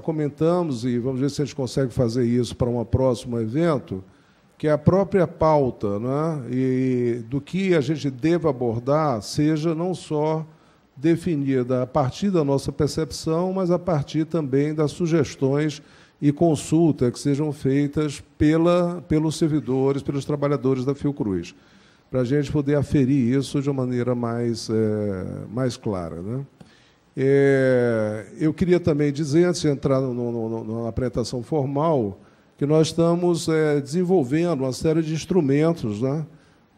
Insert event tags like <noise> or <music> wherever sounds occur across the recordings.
comentamos, e vamos ver se a gente consegue fazer isso para um próximo evento, que é a própria pauta né, e do que a gente deva abordar seja não só definida a partir da nossa percepção, mas a partir também das sugestões e consulta que sejam feitas pela, pelos servidores, pelos trabalhadores da Fiocruz, para a gente poder aferir isso de uma maneira mais, é, mais clara. Né? É, eu queria também dizer, antes de entrar no, no, no, na apresentação formal, que nós estamos é, desenvolvendo uma série de instrumentos. Né?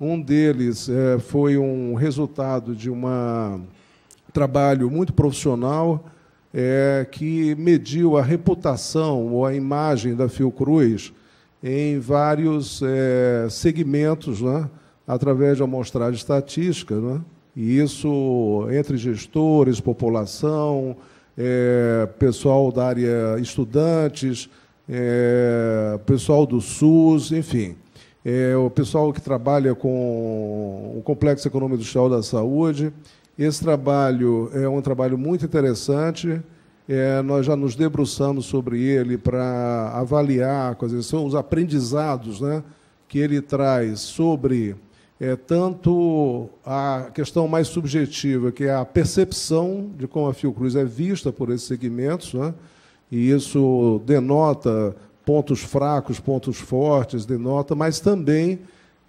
Um deles é, foi um resultado de uma, um trabalho muito profissional é, que mediu a reputação ou a imagem da Fiocruz em vários é, segmentos, né? através de amostragem estatística. Né? E isso entre gestores, população, é, pessoal da área estudantes, é, pessoal do SUS, enfim. É, o pessoal que trabalha com o Complexo Econômico Industrial da Saúde. Esse trabalho é um trabalho muito interessante. É, nós já nos debruçamos sobre ele para avaliar quais são os aprendizados né, que ele traz sobre é, tanto a questão mais subjetiva, que é a percepção de como a Fiocruz é vista por esses segmentos, né? e isso denota pontos fracos, pontos fortes, denota, mas também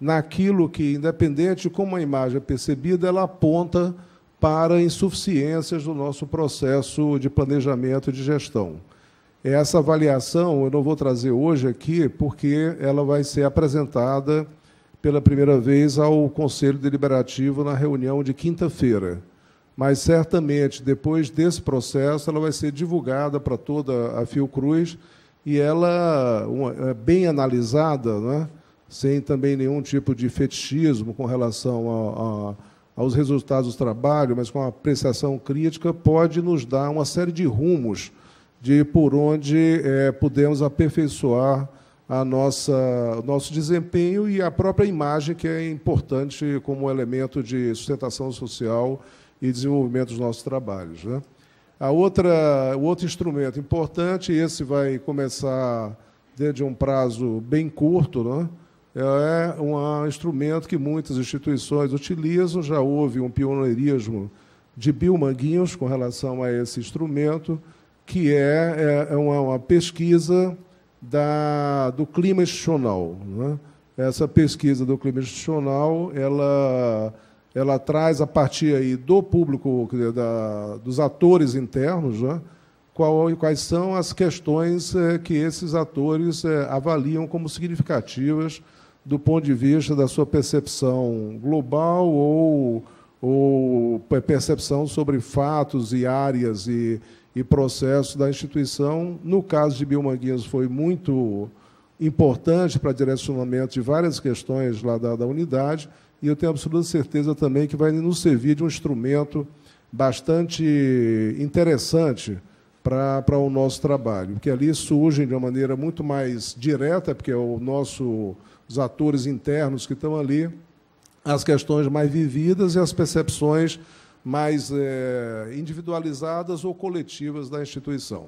naquilo que, independente de como a imagem é percebida, ela aponta para insuficiências do nosso processo de planejamento e de gestão. É, essa avaliação eu não vou trazer hoje aqui, porque ela vai ser apresentada pela primeira vez ao Conselho Deliberativo na reunião de quinta-feira. Mas certamente, depois desse processo, ela vai ser divulgada para toda a Fiocruz e ela uma, é bem analisada, né? sem também nenhum tipo de fetichismo com relação a, a, aos resultados do trabalho, mas com uma apreciação crítica, pode nos dar uma série de rumos de por onde é, podemos aperfeiçoar a nossa, o nosso desempenho e a própria imagem, que é importante como elemento de sustentação social e desenvolvimento dos nossos trabalhos. Né? A outra, o outro instrumento importante, e esse vai começar dentro de um prazo bem curto, né? é, é um instrumento que muitas instituições utilizam, já houve um pioneirismo de Bill Manguinhos com relação a esse instrumento, que é, é, é uma, uma pesquisa da, do clima institucional. Né? Essa pesquisa do clima institucional, ela, ela traz a partir aí do público, da, dos atores internos, né? Qual, quais são as questões é, que esses atores é, avaliam como significativas do ponto de vista da sua percepção global ou, ou percepção sobre fatos e áreas e, e processo da instituição. No caso de Bilmanguinhos, foi muito importante para direcionamento de várias questões lá da, da unidade, e eu tenho absoluta certeza também que vai nos servir de um instrumento bastante interessante para, para o nosso trabalho, porque ali surgem de uma maneira muito mais direta, porque é o nosso, os atores internos que estão ali, as questões mais vividas e as percepções mais é, individualizadas ou coletivas da instituição.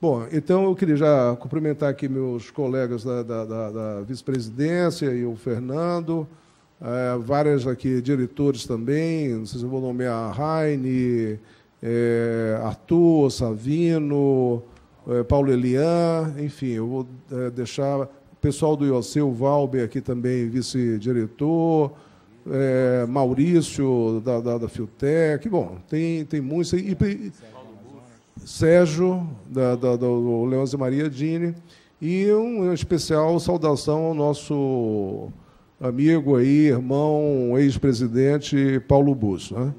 Bom, então eu queria já cumprimentar aqui meus colegas da, da, da, da vice-presidência e o Fernando, é, várias aqui diretores também, não sei se eu vou nomear a Raine, é, Arthur, Savino, é, Paulo Elian, enfim, eu vou é, deixar o pessoal do IOC, o Valber aqui também, vice-diretor, é, Maurício da, da, da Fiotec, bom, tem, tem muitos. E, e, Sérgio, da, da, do Leôncio Maria Dini, e um especial saudação ao nosso amigo aí, irmão, ex-presidente Paulo Busso, né?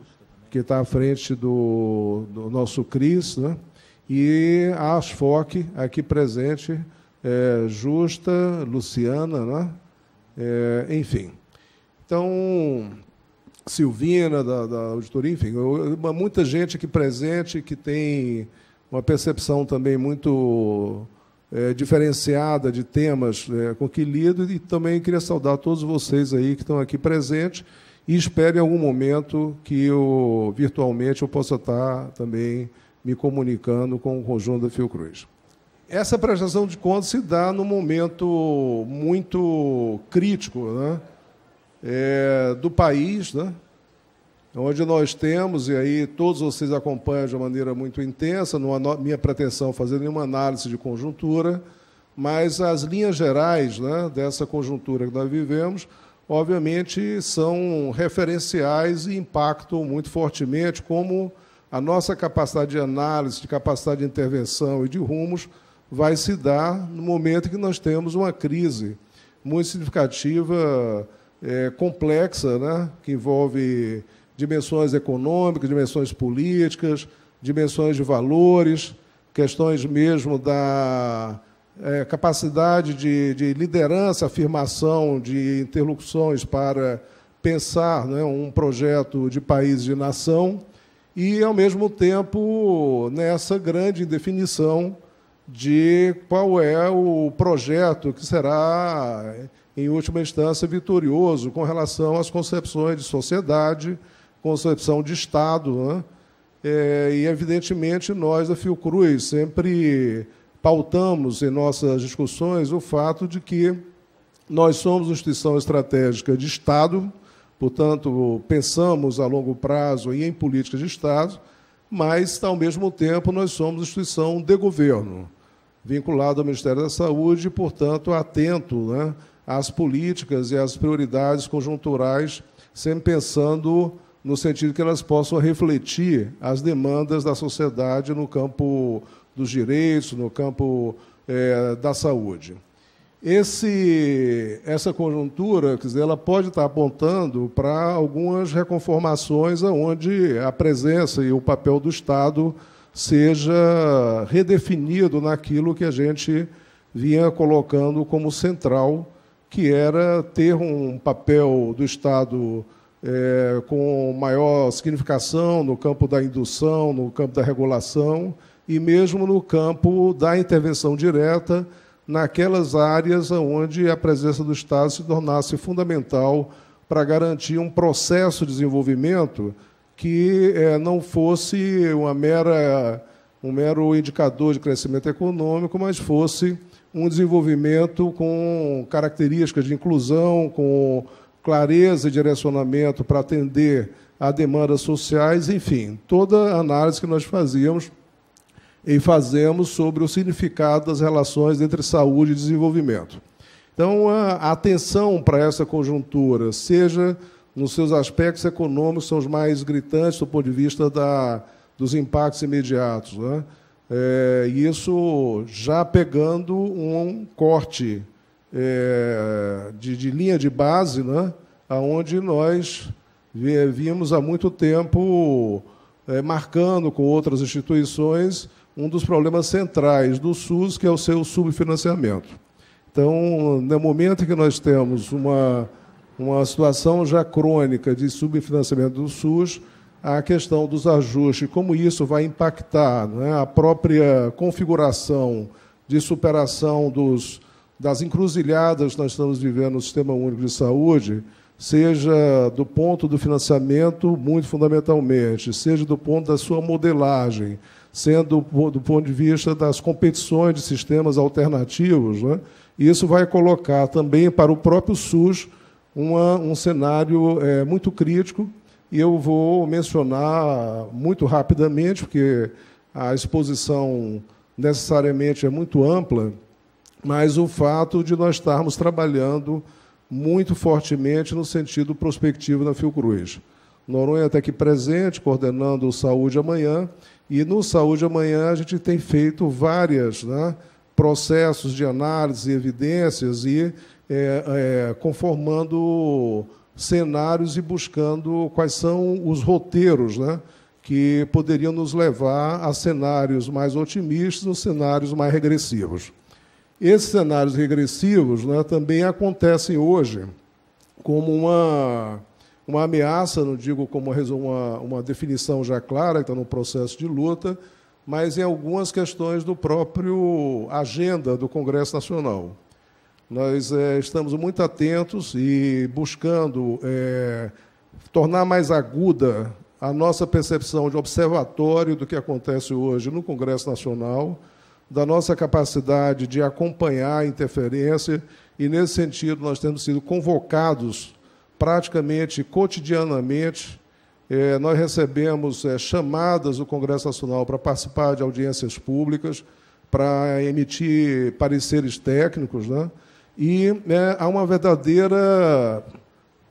que está à frente do, do nosso CRIS, né? e a ASFOC aqui presente, é, Justa, Luciana, né? É, enfim. Então, Silvina, da, da auditoria, enfim, muita gente aqui presente que tem uma percepção também muito é, diferenciada de temas é, com que lido, e também queria saudar todos vocês aí que estão aqui presentes e espero em algum momento que eu, virtualmente eu possa estar também me comunicando com o conjunto da Fiocruz. Essa prestação de contas se dá num momento muito crítico, né? é, do país, né? onde nós temos, e aí todos vocês acompanham de uma maneira muito intensa, não há minha pretensão fazer nenhuma análise de conjuntura, mas as linhas gerais né, dessa conjuntura que nós vivemos, obviamente, são referenciais e impactam muito fortemente como a nossa capacidade de análise, de capacidade de intervenção e de rumos vai se dar no momento em que nós temos uma crise muito significativa é, complexa, né? que envolve dimensões econômicas, dimensões políticas, dimensões de valores, questões mesmo da é, capacidade de, de, liderança, afirmação de interlocuções para pensar né, um projeto de país de nação e, ao mesmo tempo, nessa grande definição de qual é o projeto que será em última instância, vitorioso com relação às concepções de sociedade, concepção de Estado. Né? É, e, evidentemente, nós da Fiocruz sempre pautamos em nossas discussões o fato de que nós somos uma instituição estratégica de Estado, portanto, pensamos a longo prazo e em políticas de Estado, mas, ao mesmo tempo, nós somos instituição de governo, vinculado ao Ministério da Saúde, e, portanto, atento né, as políticas e as prioridades conjunturais, sempre pensando no sentido que elas possam refletir as demandas da sociedade no campo dos direitos, no campo é, da saúde. Esse, essa conjuntura, quer dizer, ela pode estar apontando para algumas reconformações onde a presença e o papel do Estado seja redefinido naquilo que a gente vinha colocando como central que era ter um papel do Estado é, com maior significação no campo da indução, no campo da regulação e mesmo no campo da intervenção direta naquelas áreas onde a presença do Estado se tornasse fundamental para garantir um processo de desenvolvimento que é, não fosse uma mera, um mero indicador de crescimento econômico, mas fosse um desenvolvimento com características de inclusão, com clareza e direcionamento para atender a demandas sociais, enfim, toda a análise que nós fazíamos e fazemos sobre o significado das relações entre saúde e desenvolvimento. Então, a atenção para essa conjuntura, seja nos seus aspectos econômicos, são os mais gritantes do ponto de vista da, dos impactos imediatos, né? É, isso já pegando um corte é, de, de, linha de base, né, aonde nós vimos há muito tempo é, marcando com outras instituições um dos problemas centrais do SUS, que é o seu subfinanciamento. Então, no momento em que nós temos uma, uma situação já crônica de subfinanciamento do SUS, a questão dos ajustes, como isso vai impactar né, a própria configuração de superação dos, das encruzilhadas que nós estamos vivendo no Sistema Único de Saúde, seja do ponto do financiamento, muito fundamentalmente, seja do ponto da sua modelagem, sendo do ponto de vista das competições de sistemas alternativos. Né? Isso vai colocar também para o próprio SUS uma, um cenário é, muito crítico e eu vou mencionar muito rapidamente, porque a exposição necessariamente é muito ampla, mas o fato de nós estarmos trabalhando muito fortemente no sentido prospectivo na Fiocruz. Noronha está aqui presente, coordenando o Saúde Amanhã, e no Saúde Amanhã a gente tem feito vários né, processos de análise, evidências e é, é, conformando cenários e buscando quais são os roteiros né, que poderiam nos levar a cenários mais otimistas, cenários mais regressivos. Esses cenários regressivos né, também acontecem hoje como uma, uma ameaça, não digo como uma, uma definição já clara, que está no processo de luta, mas em algumas questões do próprio agenda do Congresso Nacional. Nós é, estamos muito atentos e buscando é, tornar mais aguda a nossa percepção de observatório do que acontece hoje no Congresso Nacional, da nossa capacidade de acompanhar a interferência, e, nesse sentido, nós temos sido convocados praticamente cotidianamente. É, nós recebemos chamadas do Congresso Nacional para participar de audiências públicas, para emitir pareceres técnicos, né? e né, há uma verdadeira,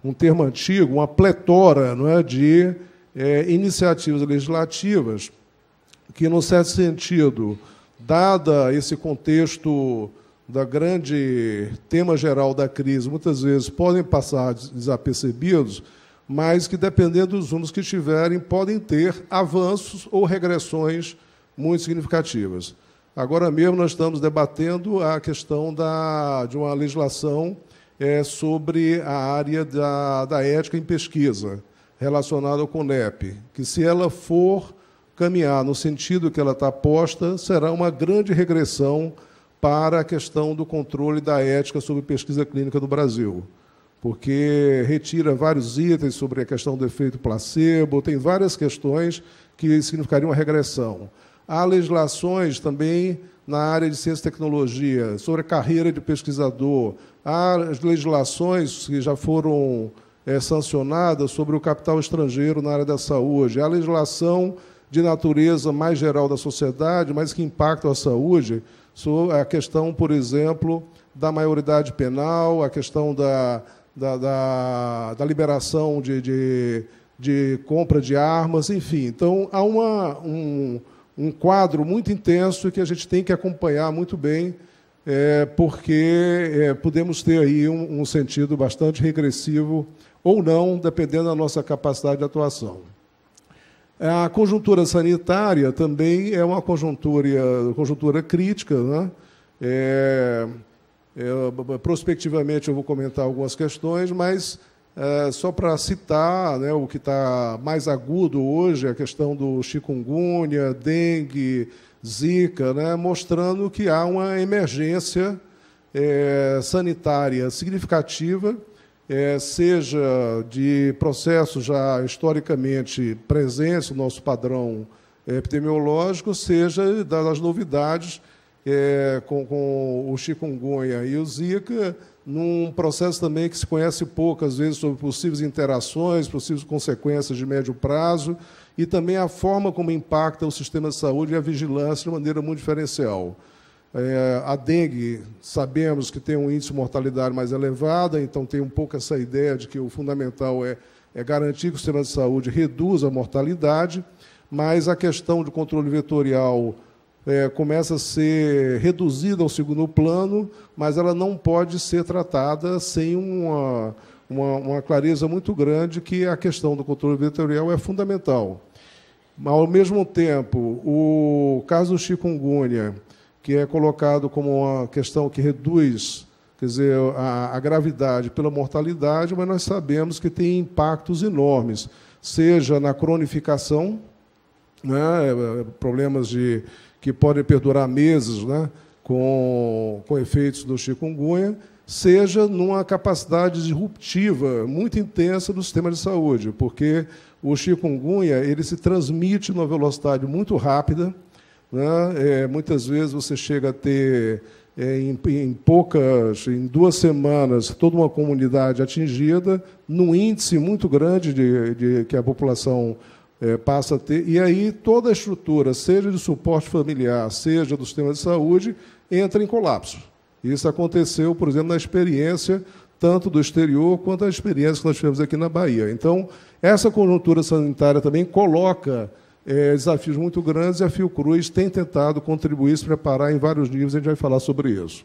um termo antigo, uma pletora não é, de é, iniciativas legislativas que, no certo sentido, dada esse contexto da grande tema geral da crise, muitas vezes podem passar desapercebidos, mas que, dependendo dos números que tiverem, podem ter avanços ou regressões muito significativas. Agora mesmo nós estamos debatendo a questão da, de uma legislação é, sobre a área da, da ética em pesquisa relacionada ao CONEP, que se ela for caminhar no sentido que ela está posta, será uma grande regressão para a questão do controle da ética sobre pesquisa clínica no Brasil, porque retira vários itens sobre a questão do efeito placebo, tem várias questões que significariam uma regressão. Há legislações também na área de ciência e tecnologia, sobre a carreira de pesquisador. Há legislações que já foram é, sancionadas sobre o capital estrangeiro na área da saúde. Há legislação de natureza mais geral da sociedade, mas que impacta a saúde, sobre a questão, por exemplo, da maioridade penal, a questão da, da, da, da liberação de, de, de, compra de armas, enfim. Então, há uma, um, um quadro muito intenso que a gente tem que acompanhar muito bem, é, porque é, podemos ter aí um, um sentido bastante regressivo ou não, dependendo da nossa capacidade de atuação. A conjuntura sanitária também é uma conjuntura, conjuntura crítica. Né? É, é, prospectivamente, eu vou comentar algumas questões, mas é, só para citar né, o que está mais agudo hoje, é a questão do chikungunya, dengue, zika, né, mostrando que há uma emergência é, sanitária significativa, é, seja de processos já historicamente presentes no nosso padrão epidemiológico, seja das novidades é, com, com o chikungunya e o zika, num processo também que se conhece pouco, às vezes, sobre possíveis interações, possíveis consequências de médio prazo, e também a forma como impacta o sistema de saúde e a vigilância de maneira muito diferencial. É, a dengue, sabemos que tem um índice de mortalidade mais elevado, então tem um pouco essa ideia de que o fundamental é, é garantir que o sistema de saúde reduza a mortalidade, mas a questão de controle vetorial é, começa a ser reduzida ao segundo plano, mas ela não pode ser tratada sem uma, uma, uma clareza muito grande que a questão do controle vetorial é fundamental. Ao mesmo tempo, o caso chikungunya, que é colocado como uma questão que reduz quer dizer, a, a, gravidade pela mortalidade, mas nós sabemos que tem impactos enormes, seja na cronificação, né, é, é, problemas de que podem perdurar meses né, com, com efeitos do chikungunya, seja numa capacidade disruptiva muito intensa do sistema de saúde, porque o chikungunya ele se transmite numa velocidade muito rápida. Né? É, muitas vezes você chega a ter, é, em, em, poucas, em duas semanas, toda uma comunidade atingida, num índice muito grande de, de que a população é, passa a ter. E aí toda a estrutura, seja de suporte familiar, seja do sistema de saúde, entra em colapso. Isso aconteceu, por exemplo, na experiência tanto do exterior quanto a experiência que nós tivemos aqui na Bahia. Então, essa conjuntura sanitária também coloca é, desafios muito grandes e a Fiocruz tem tentado contribuir, se preparar em vários níveis, a gente vai falar sobre isso.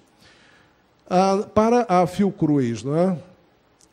Ah, para a Fiocruz, não é?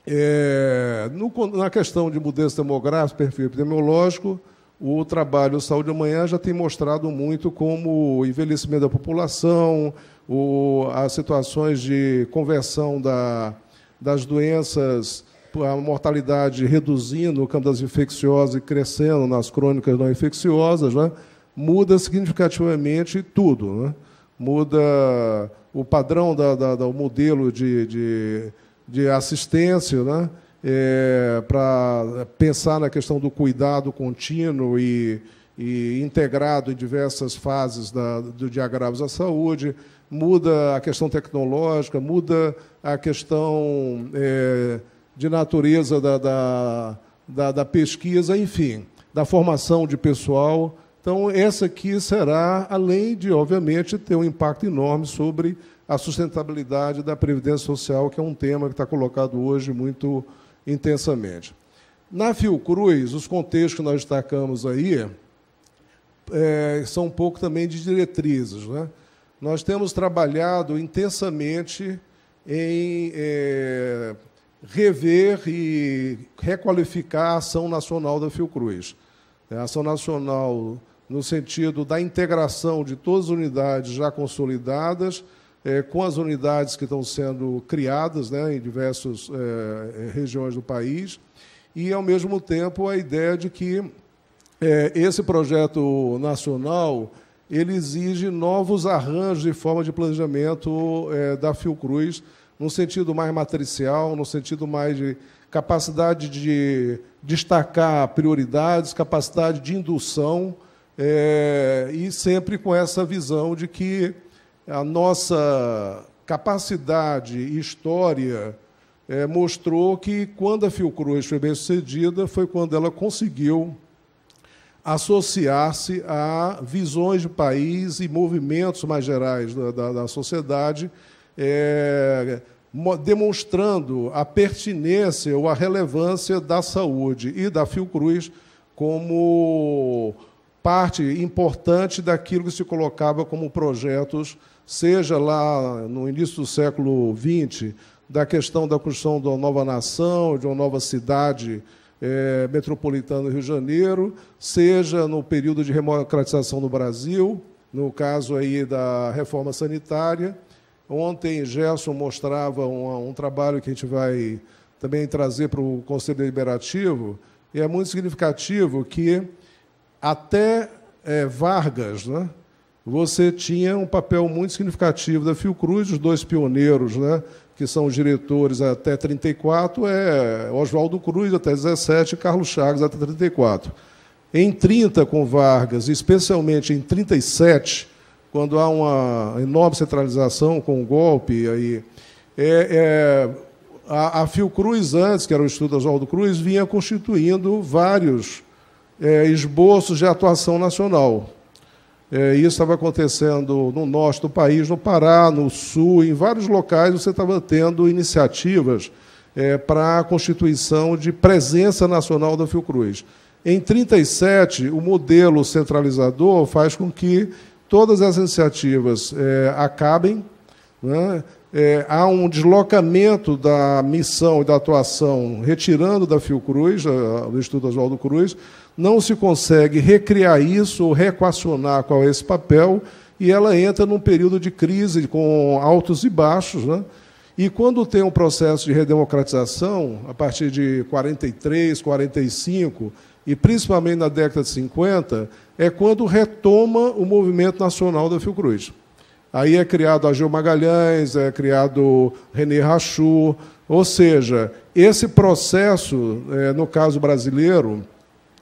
É, no, na questão de mudança demográfica, perfil epidemiológico, o trabalho Saúde Amanhã já tem mostrado muito como o envelhecimento da população, o, as situações de conversão da, das doenças, a mortalidade reduzindo o campo das infecciosas e crescendo nas crônicas não infecciosas, né, muda significativamente tudo. Né? Muda o padrão da, da, do modelo de, de de assistência, né? É, para pensar na questão do cuidado contínuo e, e integrado em diversas fases da, do diagrama da saúde, muda a questão tecnológica, muda a questão é, de natureza da, da, da, da pesquisa, enfim, da formação de pessoal. Então, essa aqui será, além de, obviamente, ter um impacto enorme sobre a sustentabilidade da Previdência Social, que é um tema que está colocado hoje muito intensamente. Na Fiocruz, os contextos que nós destacamos aí é, são um pouco também de diretrizes. Né? Nós temos trabalhado intensamente em é, rever e requalificar a ação nacional da Fiocruz. É, a ação nacional no sentido da integração de todas as unidades já consolidadas, é, com as unidades que estão sendo criadas né, em diversas é, é, regiões do país, e, ao mesmo tempo, a ideia de que é, esse projeto nacional ele exige novos arranjos de forma de planejamento é, da Fiocruz, no sentido mais matricial, no sentido mais de capacidade de destacar prioridades, capacidade de indução, é, e sempre com essa visão de que a nossa capacidade e história é, mostrou que, quando a Fiocruz foi bem-sucedida, foi quando ela conseguiu associar-se a visões de país e movimentos mais gerais da, da, da sociedade, é, demonstrando a pertinência ou a relevância da saúde e da Fiocruz como parte importante daquilo que se colocava como projetos seja lá no início do século XX, da questão da construção de uma nova nação, de uma nova cidade é, metropolitana do Rio de Janeiro, seja no período de democratização no Brasil, no caso aí da reforma sanitária. Ontem Gerson mostrava um, um trabalho que a gente vai também trazer para o Conselho Deliberativo, e é muito significativo que até é, Vargas, né, você tinha um papel muito significativo da Fiocruz, os dois pioneiros, né, que são os diretores até 34, é Oswaldo Cruz até 17 e Carlos Chagas até 34. Em 30, com Vargas, especialmente em 37, quando há uma enorme centralização com o golpe, aí, é, é a, a Fiocruz, antes, que era o Instituto Oswaldo Cruz, vinha constituindo vários é, esboços de atuação nacional. É, isso estava acontecendo no norte do país, no Pará, no sul, em vários locais você estava tendo iniciativas é, para a constituição de presença nacional da Fiocruz. Em 1937, o modelo centralizador faz com que todas as iniciativas é, acabem, né? é, há um deslocamento da missão e da atuação, retirando da Fiocruz, do Instituto Oswaldo Cruz, não se consegue recriar isso ou reequacionar qual é esse papel, e ela entra num período de crise com altos e baixos, né? E quando tem um processo de redemocratização, a partir de 43, 45, e principalmente na década de 50, é quando retoma o movimento nacional da Fiocruz. Aí é criado Agil Magalhães, é criado René Rachu. Ou seja, esse processo, é, no caso brasileiro,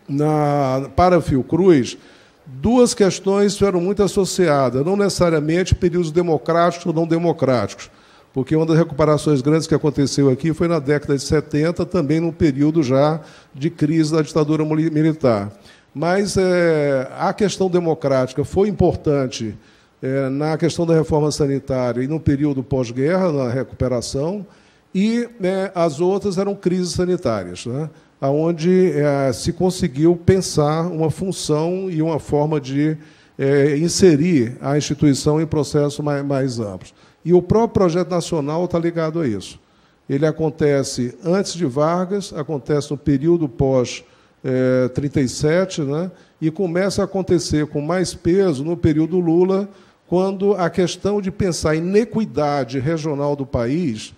na, para Fiocruz, duas questões foram muito associadas, não necessariamente períodos democráticos ou não democráticos, porque uma das recuperações grandes que aconteceu aqui foi na década de 70, também num período já de crise da ditadura militar. Mas é, a questão democrática foi importante é, na questão da reforma sanitária e no período pós-guerra, na recuperação, e né, as outras eram crises sanitárias, né, onde é, se conseguiu pensar uma função e uma forma de é, inserir a instituição em processos mais, mais amplos. E o próprio projeto nacional está ligado a isso. Ele acontece antes de Vargas, acontece no período pós é, 37, né, e começa a acontecer com mais peso no período Lula, quando a questão de pensar a inequidade regional do país,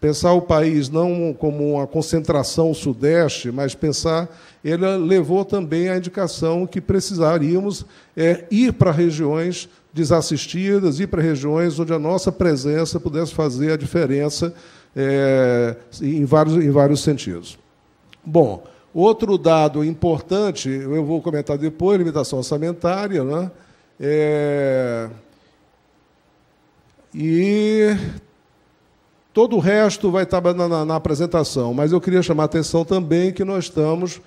pensar o país não como uma concentração sudeste, mas pensar, ele levou também à indicação que precisaríamos é, ir para regiões desassistidas, ir para regiões onde a nossa presença pudesse fazer a diferença é, em, vários, em vários sentidos. Bom, outro dado importante, eu vou comentar depois, limitação orçamentária, né? É, e todo o resto vai estar na, na, na apresentação. Mas eu queria chamar a atenção também que nós estamos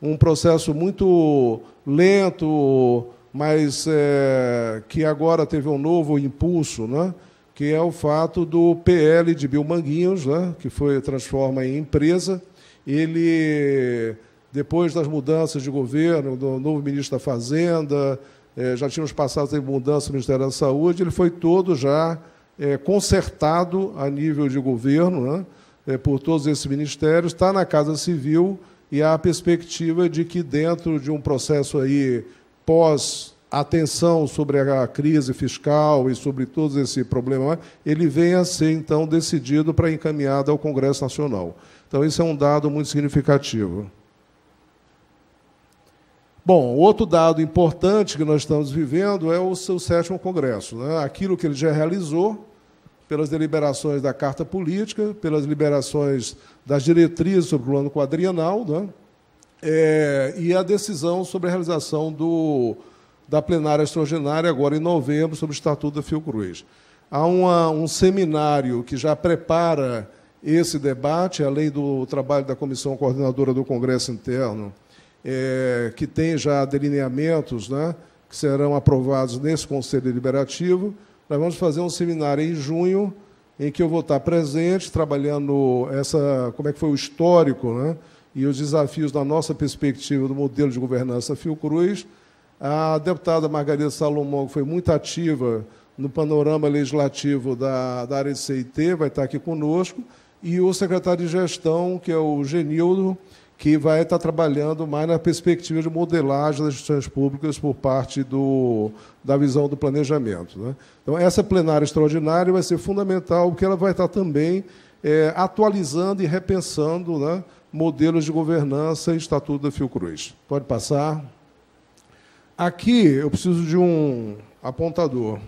um processo muito lento, mas é, que agora teve um novo impulso, né? que é o fato do PL de Bilmanguinhos, né? que foi transforma em empresa. Ele, depois das mudanças de governo, do novo ministro da Fazenda, é, já tínhamos passado em mudança no Ministério da Saúde, ele foi todo já é, consertado a nível de governo, né, é, por todos esses ministérios, está na Casa Civil e há a perspectiva de que, dentro de um processo aí pós atenção sobre a crise fiscal e sobre todo esse problema, ele venha a ser, então, decidido para encaminhado ao Congresso Nacional. Então, isso é um dado muito significativo. Bom, outro dado importante que nós estamos vivendo é o seu sétimo congresso. Né? Aquilo que ele já realizou, pelas deliberações da Carta Política, pelas liberações das diretrizes sobre o plano quadrienal, né? é, e a decisão sobre a realização do, da plenária extraordinária, agora em novembro, sobre o Estatuto da Fiocruz. Há uma, um seminário que já prepara esse debate, além do trabalho da Comissão Coordenadora do Congresso Interno, é, que tem já delineamentos né, que serão aprovados nesse Conselho Deliberativo. Nós vamos fazer um seminário em junho, em que eu vou estar presente, trabalhando essa, como é que foi o histórico né, e os desafios da nossa perspectiva do modelo de governança Fiocruz. A deputada Margarida Salomão, que foi muito ativa no panorama legislativo da, da área de CIT, vai estar aqui conosco, e o secretário de gestão, que é o Genildo, que vai estar trabalhando mais na perspectiva de modelagem das instituições públicas por parte do, da visão do planejamento. Né? Então, essa plenária extraordinária vai ser fundamental, porque ela vai estar também é, atualizando e repensando né, modelos de governança e estatuto da Fiocruz. Pode passar. Aqui eu preciso de um apontador.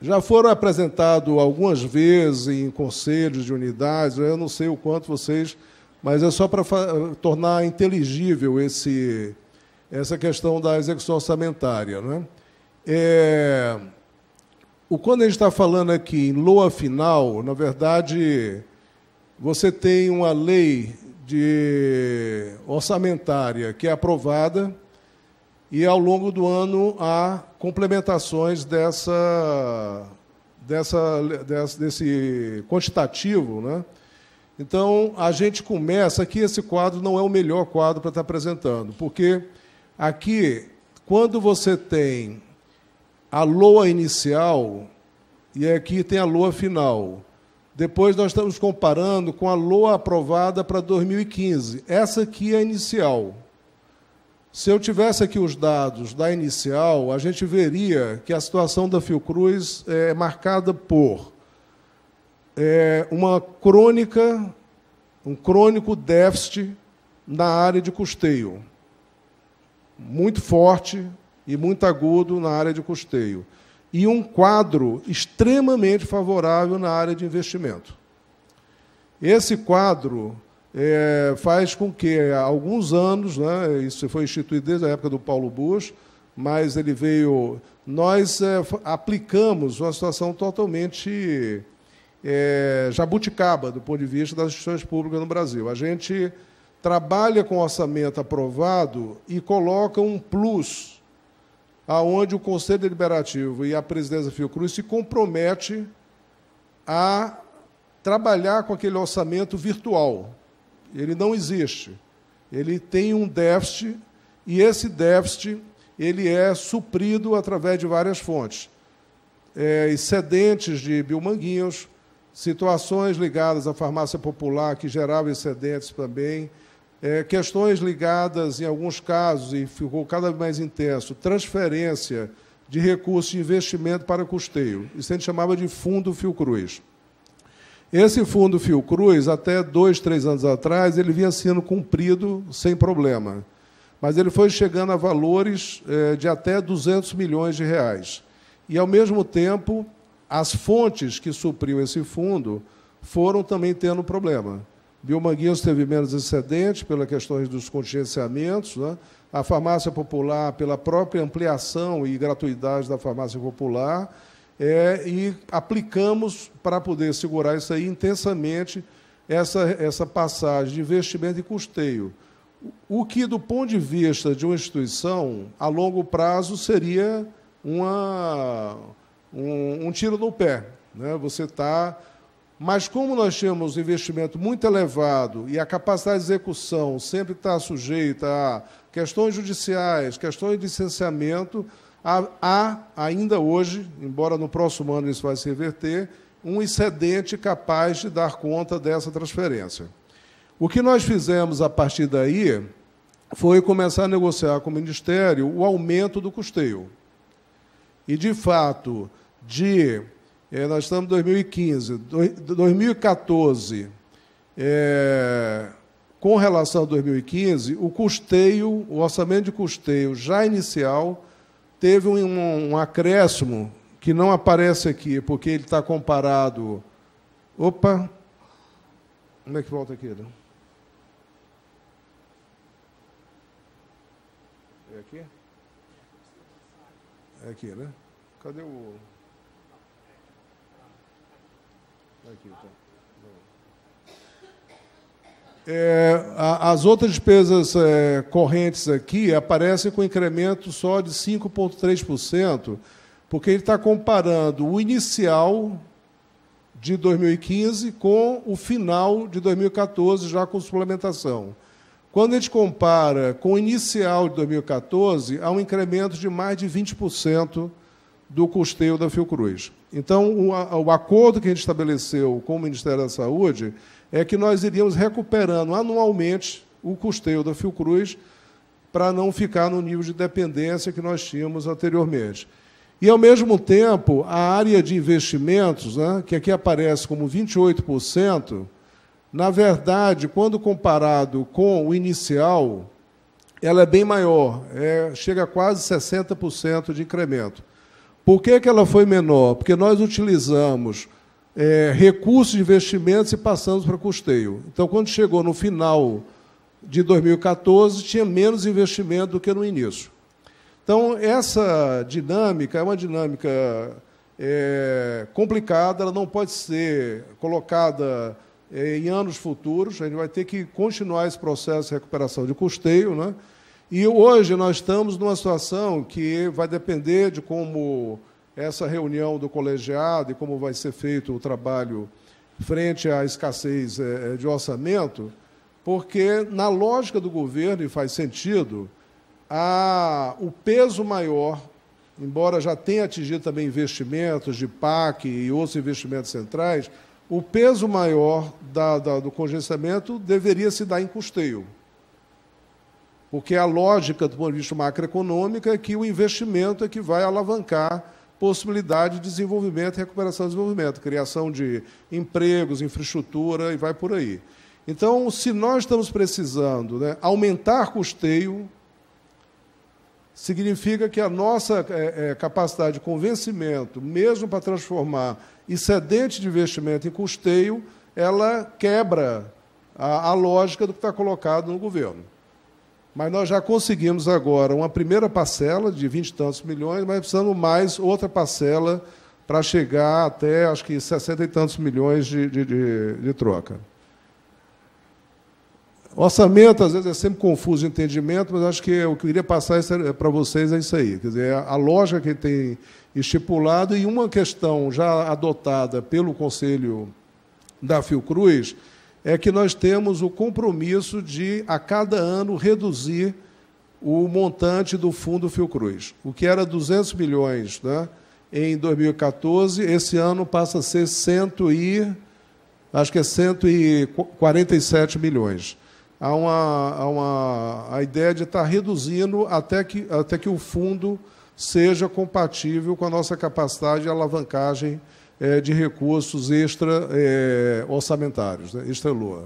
Já foram apresentados algumas vezes em conselhos de unidades, eu não sei o quanto vocês, mas é só para tornar inteligível esse, essa questão da execução orçamentária. Né? É, o, quando a gente está falando aqui em LOA final, na verdade, você tem uma lei de orçamentária que é aprovada, e ao longo do ano há complementações dessa, dessa, desse, desse quantitativo. Né? Então, a gente começa aqui. Esse quadro não é o melhor quadro para estar apresentando, porque aqui, quando você tem a loa inicial e aqui tem a loa final. Depois nós estamos comparando com a LOA aprovada para 2015. Essa aqui é a inicial. Se eu tivesse aqui os dados da inicial, a gente veria que a situação da Fiocruz é marcada por é, uma crônica, um crônico déficit na área de custeio, muito forte e muito agudo na área de custeio, e um quadro extremamente favorável na área de investimento. Esse quadro é, faz com que há alguns anos, né, isso foi instituído desde a época do Paulo Bush, mas ele veio. Nós é, aplicamos uma situação totalmente é, jabuticaba do ponto de vista das instituições públicas no Brasil. A gente trabalha com orçamento aprovado e coloca um plus, aonde o Conselho Deliberativo e a presidência Fiocruz se compromete a trabalhar com aquele orçamento virtual ele não existe. Ele tem um déficit e esse déficit ele é suprido através de várias fontes. É, excedentes de biomanguinhos, situações ligadas à farmácia popular que geravam excedentes também, é, questões ligadas, em alguns casos, e ficou cada vez mais intenso, transferência de recursos de investimento para custeio. Isso a gente chamava de fundo Fiocruz. Esse fundo Fiocruz, até dois, três anos atrás, ele vinha sendo cumprido sem problema. Mas ele foi chegando a valores eh, de até 200 milhões de reais. E, ao mesmo tempo, as fontes que supriam esse fundo foram também tendo problema. Biomanguinhos teve menos excedente pela questões dos contingenciamentos, né? a farmácia popular pela própria ampliação e gratuidade da farmácia popular, é, e aplicamos para poder segurar isso aí intensamente, essa, essa passagem de investimento e custeio. O que, do ponto de vista de uma instituição, a longo prazo seria uma, um, um tiro no pé. Né? Você está. Mas, como nós temos investimento muito elevado e a capacidade de execução sempre está sujeita a questões judiciais, questões de licenciamento, há ainda hoje, embora no próximo ano isso vai se reverter, um excedente capaz de dar conta dessa transferência. O que nós fizemos a partir daí foi começar a negociar com o Ministério o aumento do custeio. E, de fato, de. Eh, nós estamos em 2015, 2014. Eh, com relação a 2015, o custeio, o orçamento de custeio já inicial teve um, um, acréscimo que não aparece aqui, porque ele está comparado. Opa! Como é que volta aqui? É aqui? É aqui, né? Cadê o. Tá aqui, tá. É, a, as outras despesas é, correntes aqui aparecem com incremento só de 5,3%, porque ele está comparando o inicial de 2015 com o final de 2014, já com suplementação. Quando a gente compara com o inicial de 2014, há um incremento de mais de 20% do custeio da Fiocruz. Então, o, o acordo que a gente estabeleceu com o Ministério da Saúde é que nós iríamos recuperando anualmente o custeio da Fiocruz para não ficar no nível de dependência que nós tínhamos anteriormente. E, ao mesmo tempo, a área de investimentos, né, que aqui aparece como 28%, na verdade, quando comparado com o inicial, ela é bem maior, é, chega a quase 60% de incremento. Por que, que ela foi menor? Porque nós utilizamos é, recursos de investimentos e passamos para custeio. Então, quando chegou no final de 2014, tinha menos investimento do que no início. Então, essa dinâmica é uma dinâmica é, complicada, ela não pode ser colocada é, em anos futuros, a gente vai ter que continuar esse processo de recuperação de custeio. Né? E hoje nós estamos numa situação que vai depender de como essa reunião do colegiado e como vai ser feito o trabalho frente à escassez eh, eh, de orçamento, porque, na lógica do governo, e faz sentido, há o peso maior, embora já tenha atingido também investimentos de PAC e outros investimentos centrais, o peso maior da, da, do congestionamento deveria se dar em custeio. Porque a lógica do ponto de vista macroeconômico é que o investimento é que vai alavancar possibilidade de desenvolvimento, recuperação e desenvolvimento, criação de empregos, infraestrutura e vai por aí. Então, se nós estamos precisando né, aumentar custeio, significa que a nossa é, é, capacidade de convencimento, mesmo para transformar excedente de investimento em custeio, ela quebra a, a lógica do que está colocado no governo. Mas nós já conseguimos agora uma primeira parcela de 20 e tantos milhões, mas precisamos mais outra parcela para chegar até, acho que, 60 e tantos milhões de, de, de, de troca. Orçamento, às vezes, é sempre confuso de entendimento, mas acho que o eu queria passar é, para vocês é isso aí. Quer dizer, a lógica que tem estipulado e uma questão já adotada pelo Conselho da Fiocruz, é que nós temos o compromisso de, a cada ano, reduzir o montante do fundo Fiocruz. O que era 200 milhões né, em 2014, esse ano passa a ser 100 e, acho que é 147 milhões. Há uma, há uma a ideia de estar tá reduzindo até que, até que o fundo seja compatível com a nossa capacidade de alavancagem é, de recursos extra é, orçamentários, né? extra LOA.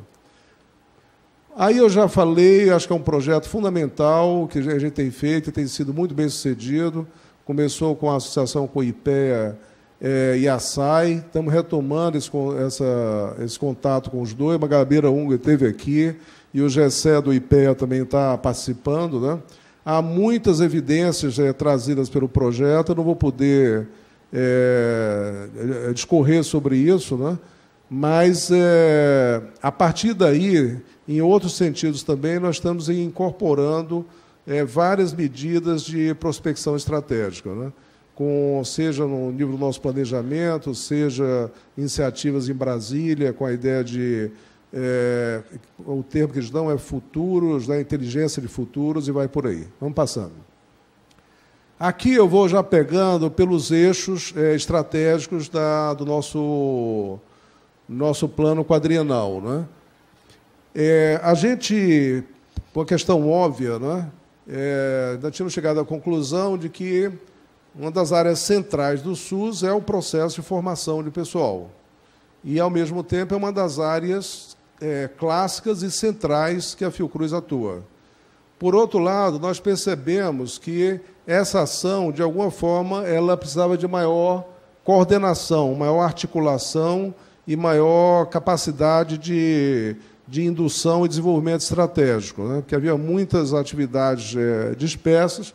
Aí eu já falei, acho que é um projeto fundamental que a gente tem feito, tem sido muito bem sucedido. Começou com a associação com o IPEA é, e a SAI. Estamos retomando esse, essa, esse contato com os dois. gabeira Unga esteve aqui e o Gessé do IPEA também está participando. Né? Há muitas evidências é, trazidas pelo projeto, eu não vou poder é, é, discorrer sobre isso, né? mas é, a partir daí, em outros sentidos também, nós estamos incorporando é, várias medidas de prospecção estratégica, né? com, seja no nível do nosso planejamento, seja iniciativas em Brasília, com a ideia de. É, o termo que eles dão é futuros, da né? inteligência de futuros, e vai por aí. Vamos passando. Aqui eu vou já pegando pelos eixos é, estratégicos da, do nosso, nosso plano quadrienal. Né? É, a gente, por uma questão óbvia, né? é, ainda tínhamos chegado à conclusão de que uma das áreas centrais do SUS é o processo de formação de pessoal. E, ao mesmo tempo, é uma das áreas é, clássicas e centrais que a Fiocruz atua. Por outro lado, nós percebemos que essa ação, de alguma forma, ela precisava de maior coordenação, maior articulação e maior capacidade de, de indução e desenvolvimento estratégico, né? porque havia muitas atividades é, dispersas.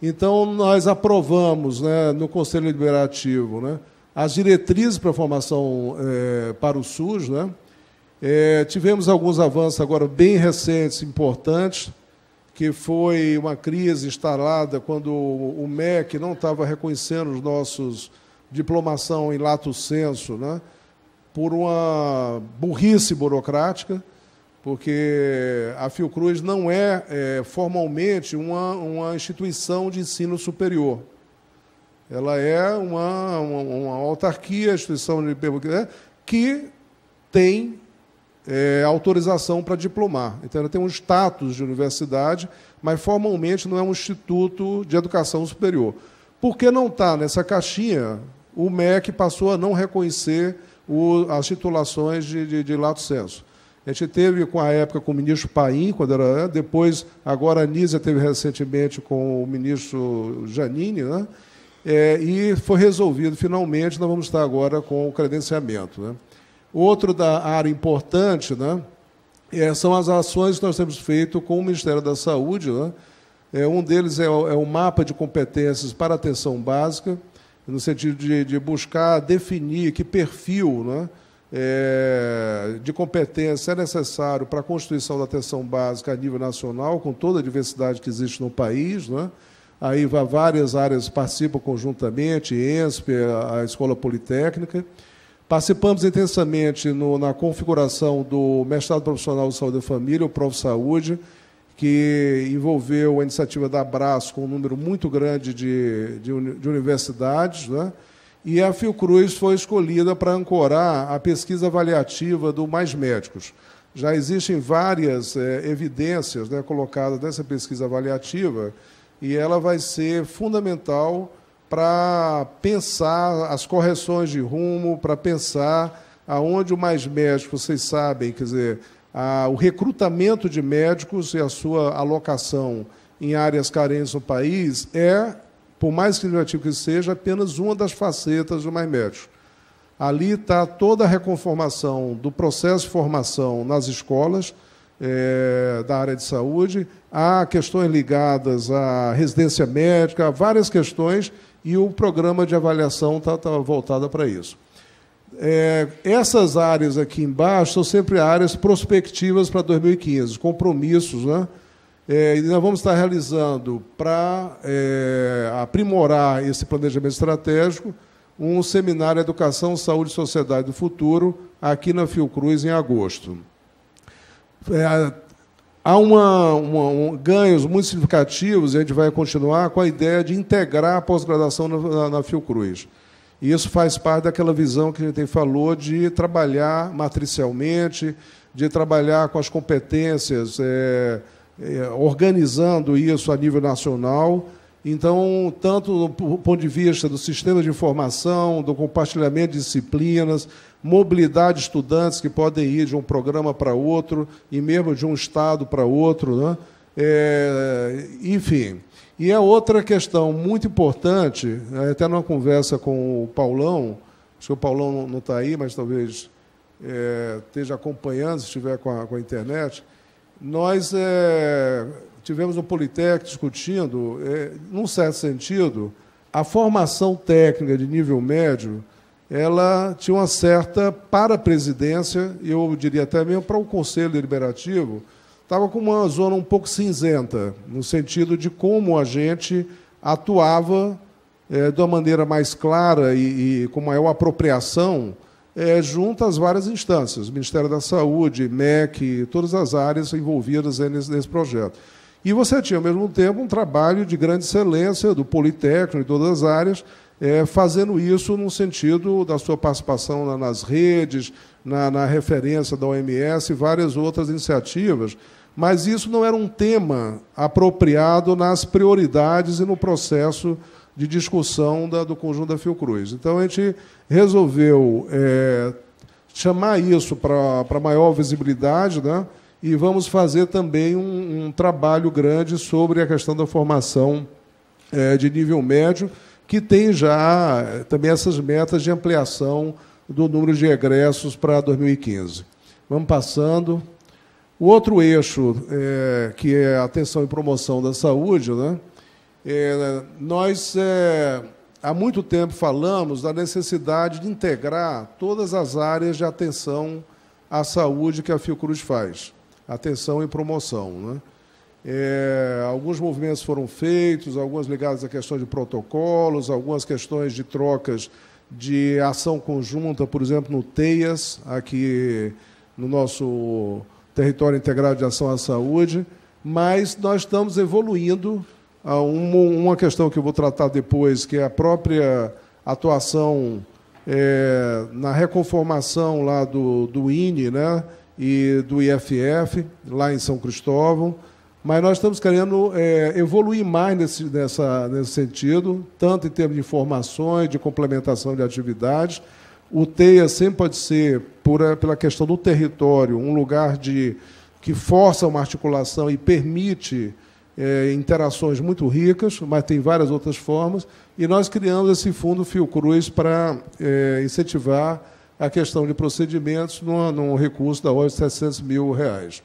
Então, nós aprovamos né, no Conselho Deliberativo né, as diretrizes para a formação é, para o SUS. Né? É, tivemos alguns avanços agora bem recentes, importantes, que foi uma crise instalada quando o MEC não estava reconhecendo os nossos diplomação em lato senso, né? por uma burrice burocrática, porque a Fiocruz não é, é formalmente uma, uma instituição de ensino superior. Ela é uma, uma, uma autarquia, instituição de, né, que tem é, autorização para diplomar. Então, ela tem um status de universidade, mas formalmente não é um instituto de educação superior. Por que não está nessa caixinha, o MEC passou a não reconhecer o, as titulações de, de, de lato senso. A gente teve com a época com o ministro Paim, quando era, depois agora a Nisa teve recentemente com o ministro Janine, né? É, e foi resolvido finalmente. Nós vamos estar agora com o credenciamento. Né? Outro da área importante né, é, são as ações que nós temos feito com o Ministério da Saúde. Né? É, um deles é o, é o, mapa de competências para atenção básica, no sentido de, de buscar definir que perfil né, é, de competência é necessário para a constituição da atenção básica a nível nacional, com toda a diversidade que existe no país. Né? Aí várias áreas participam conjuntamente, ENSP, a Escola Politécnica. Participamos intensamente no, na configuração do Mestrado Profissional de Saúde da Família, o Prof. Saúde, que envolveu a iniciativa da Abraço com um número muito grande de, de, de universidades, né? e a Fiocruz foi escolhida para ancorar a pesquisa avaliativa do Mais Médicos. Já existem várias é, evidências né, colocadas nessa pesquisa avaliativa, e ela vai ser fundamental para pensar as correções de rumo, para pensar aonde o mais médico, vocês sabem, quer dizer, a, o recrutamento de médicos e a sua alocação em áreas carentes no país é, por mais criativo que seja, apenas uma das facetas do mais médico. Ali está toda a reconformação do processo de formação nas escolas é, da área de saúde, há questões ligadas à residência médica, várias questões e o programa de avaliação está tá voltado para isso. É, essas áreas aqui embaixo são sempre áreas prospectivas para 2015, compromissos, né? É, e nós vamos estar realizando para é, aprimorar esse planejamento estratégico um seminário Educação, Saúde e Sociedade do Futuro aqui na Fiocruz em agosto. É, Há uma, uma um, ganhos muito significativos, e a gente vai continuar com a ideia de integrar a pós-graduação na, na, na Fiocruz. E isso faz parte daquela visão que a gente falou de trabalhar matricialmente, de trabalhar com as competências, é, é, organizando isso a nível nacional. Então, tanto do ponto de vista do sistema de informação, do compartilhamento de disciplinas, mobilidade de estudantes que podem ir de um programa para outro e mesmo de um estado para outro. Né? É, enfim. E a é outra questão muito importante, né? até numa conversa com o Paulão, acho que o Paulão não está aí, mas talvez é, esteja acompanhando, se estiver com a, com a internet, nós é, tivemos no Politec discutindo, é, num certo sentido, a formação técnica de nível médio ela tinha uma certa, para a presidência, e eu diria até mesmo para o Conselho Deliberativo, estava com uma zona um pouco cinzenta, no sentido de como a gente atuava é, de uma maneira mais clara e, e com maior apropriação é, junto às várias instâncias, Ministério da Saúde, MEC, todas as áreas envolvidas eh, nesse, nesse projeto. E você tinha, ao mesmo tempo, um trabalho de grande excelência do Politécnico e todas as áreas, é, fazendo isso no sentido da sua participação na, nas redes, na, na referência da OMS e várias outras iniciativas, mas isso não era um tema apropriado nas prioridades e no processo de discussão da, do conjunto da Fiocruz. Então, a gente resolveu é, chamar isso para maior visibilidade, né? e vamos fazer também um, um, trabalho grande sobre a questão da formação é, de nível médio que tem já eh, também essas metas de ampliação do número de egressos para 2015. Vamos passando. O outro eixo, é, que é a atenção e promoção da saúde, né? É, nós é, há muito tempo falamos da necessidade de integrar todas as áreas de atenção à saúde que a Fiocruz faz, atenção e promoção. Né? É, alguns movimentos foram feitos, algumas ligadas à questão de protocolos, algumas questões de trocas de ação conjunta, por exemplo, no TEIAS, aqui no nosso território integrado de ação à saúde, mas nós estamos evoluindo a uma, questão que eu vou tratar depois, que é a própria atuação é, na reconformação lá do, do INE né, e do IFF, lá em São Cristóvão. Mas nós estamos querendo é, evoluir mais nesse, nessa, nesse sentido, tanto em termos de informações, de complementação de atividades. O TEIA sempre pode ser, por, é, pela questão do território, um lugar de que força uma articulação e permite é, interações muito ricas, mas tem várias outras formas. E nós criamos esse fundo Fiocruz para é, incentivar a questão de procedimentos num, num recurso da ordem de 700 mil reais.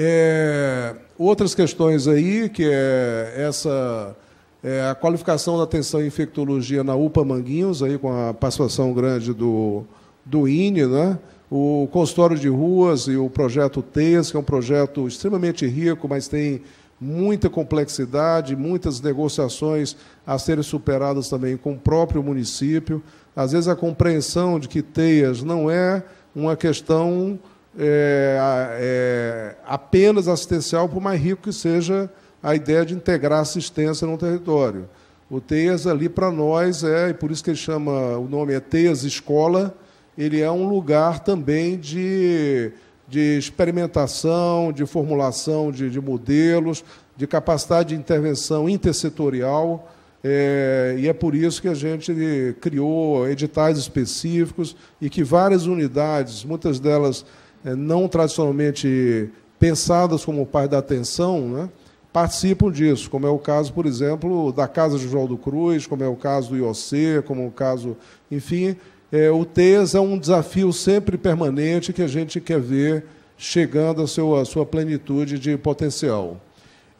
É, outras questões aí, que é essa é a qualificação da atenção em infectologia na UPA Manguinhos, aí com a participação grande do, do INE, né? o consultório de ruas e o projeto TES, que é um projeto extremamente rico, mas tem muita complexidade, muitas negociações a serem superadas também com o próprio município. Às vezes a compreensão de que TEIAS não é uma questão é, é, apenas assistencial, por mais rico que seja a ideia de integrar assistência no território. O TEAS ali para nós é, e por isso que ele chama, o nome é TEAS Escola, ele é um lugar também de, de experimentação, de formulação de, de modelos, de capacidade de intervenção intersetorial, é, e é por isso que a gente criou editais específicos e que várias unidades, muitas delas eh, não tradicionalmente pensadas como parte da atenção, né, participam disso, como é o caso, por exemplo, da Casa de João do Cruz, como é o caso do IOC, como é o caso, enfim, é, o TES é um desafio sempre permanente que a gente quer ver chegando à sua, sua plenitude de potencial.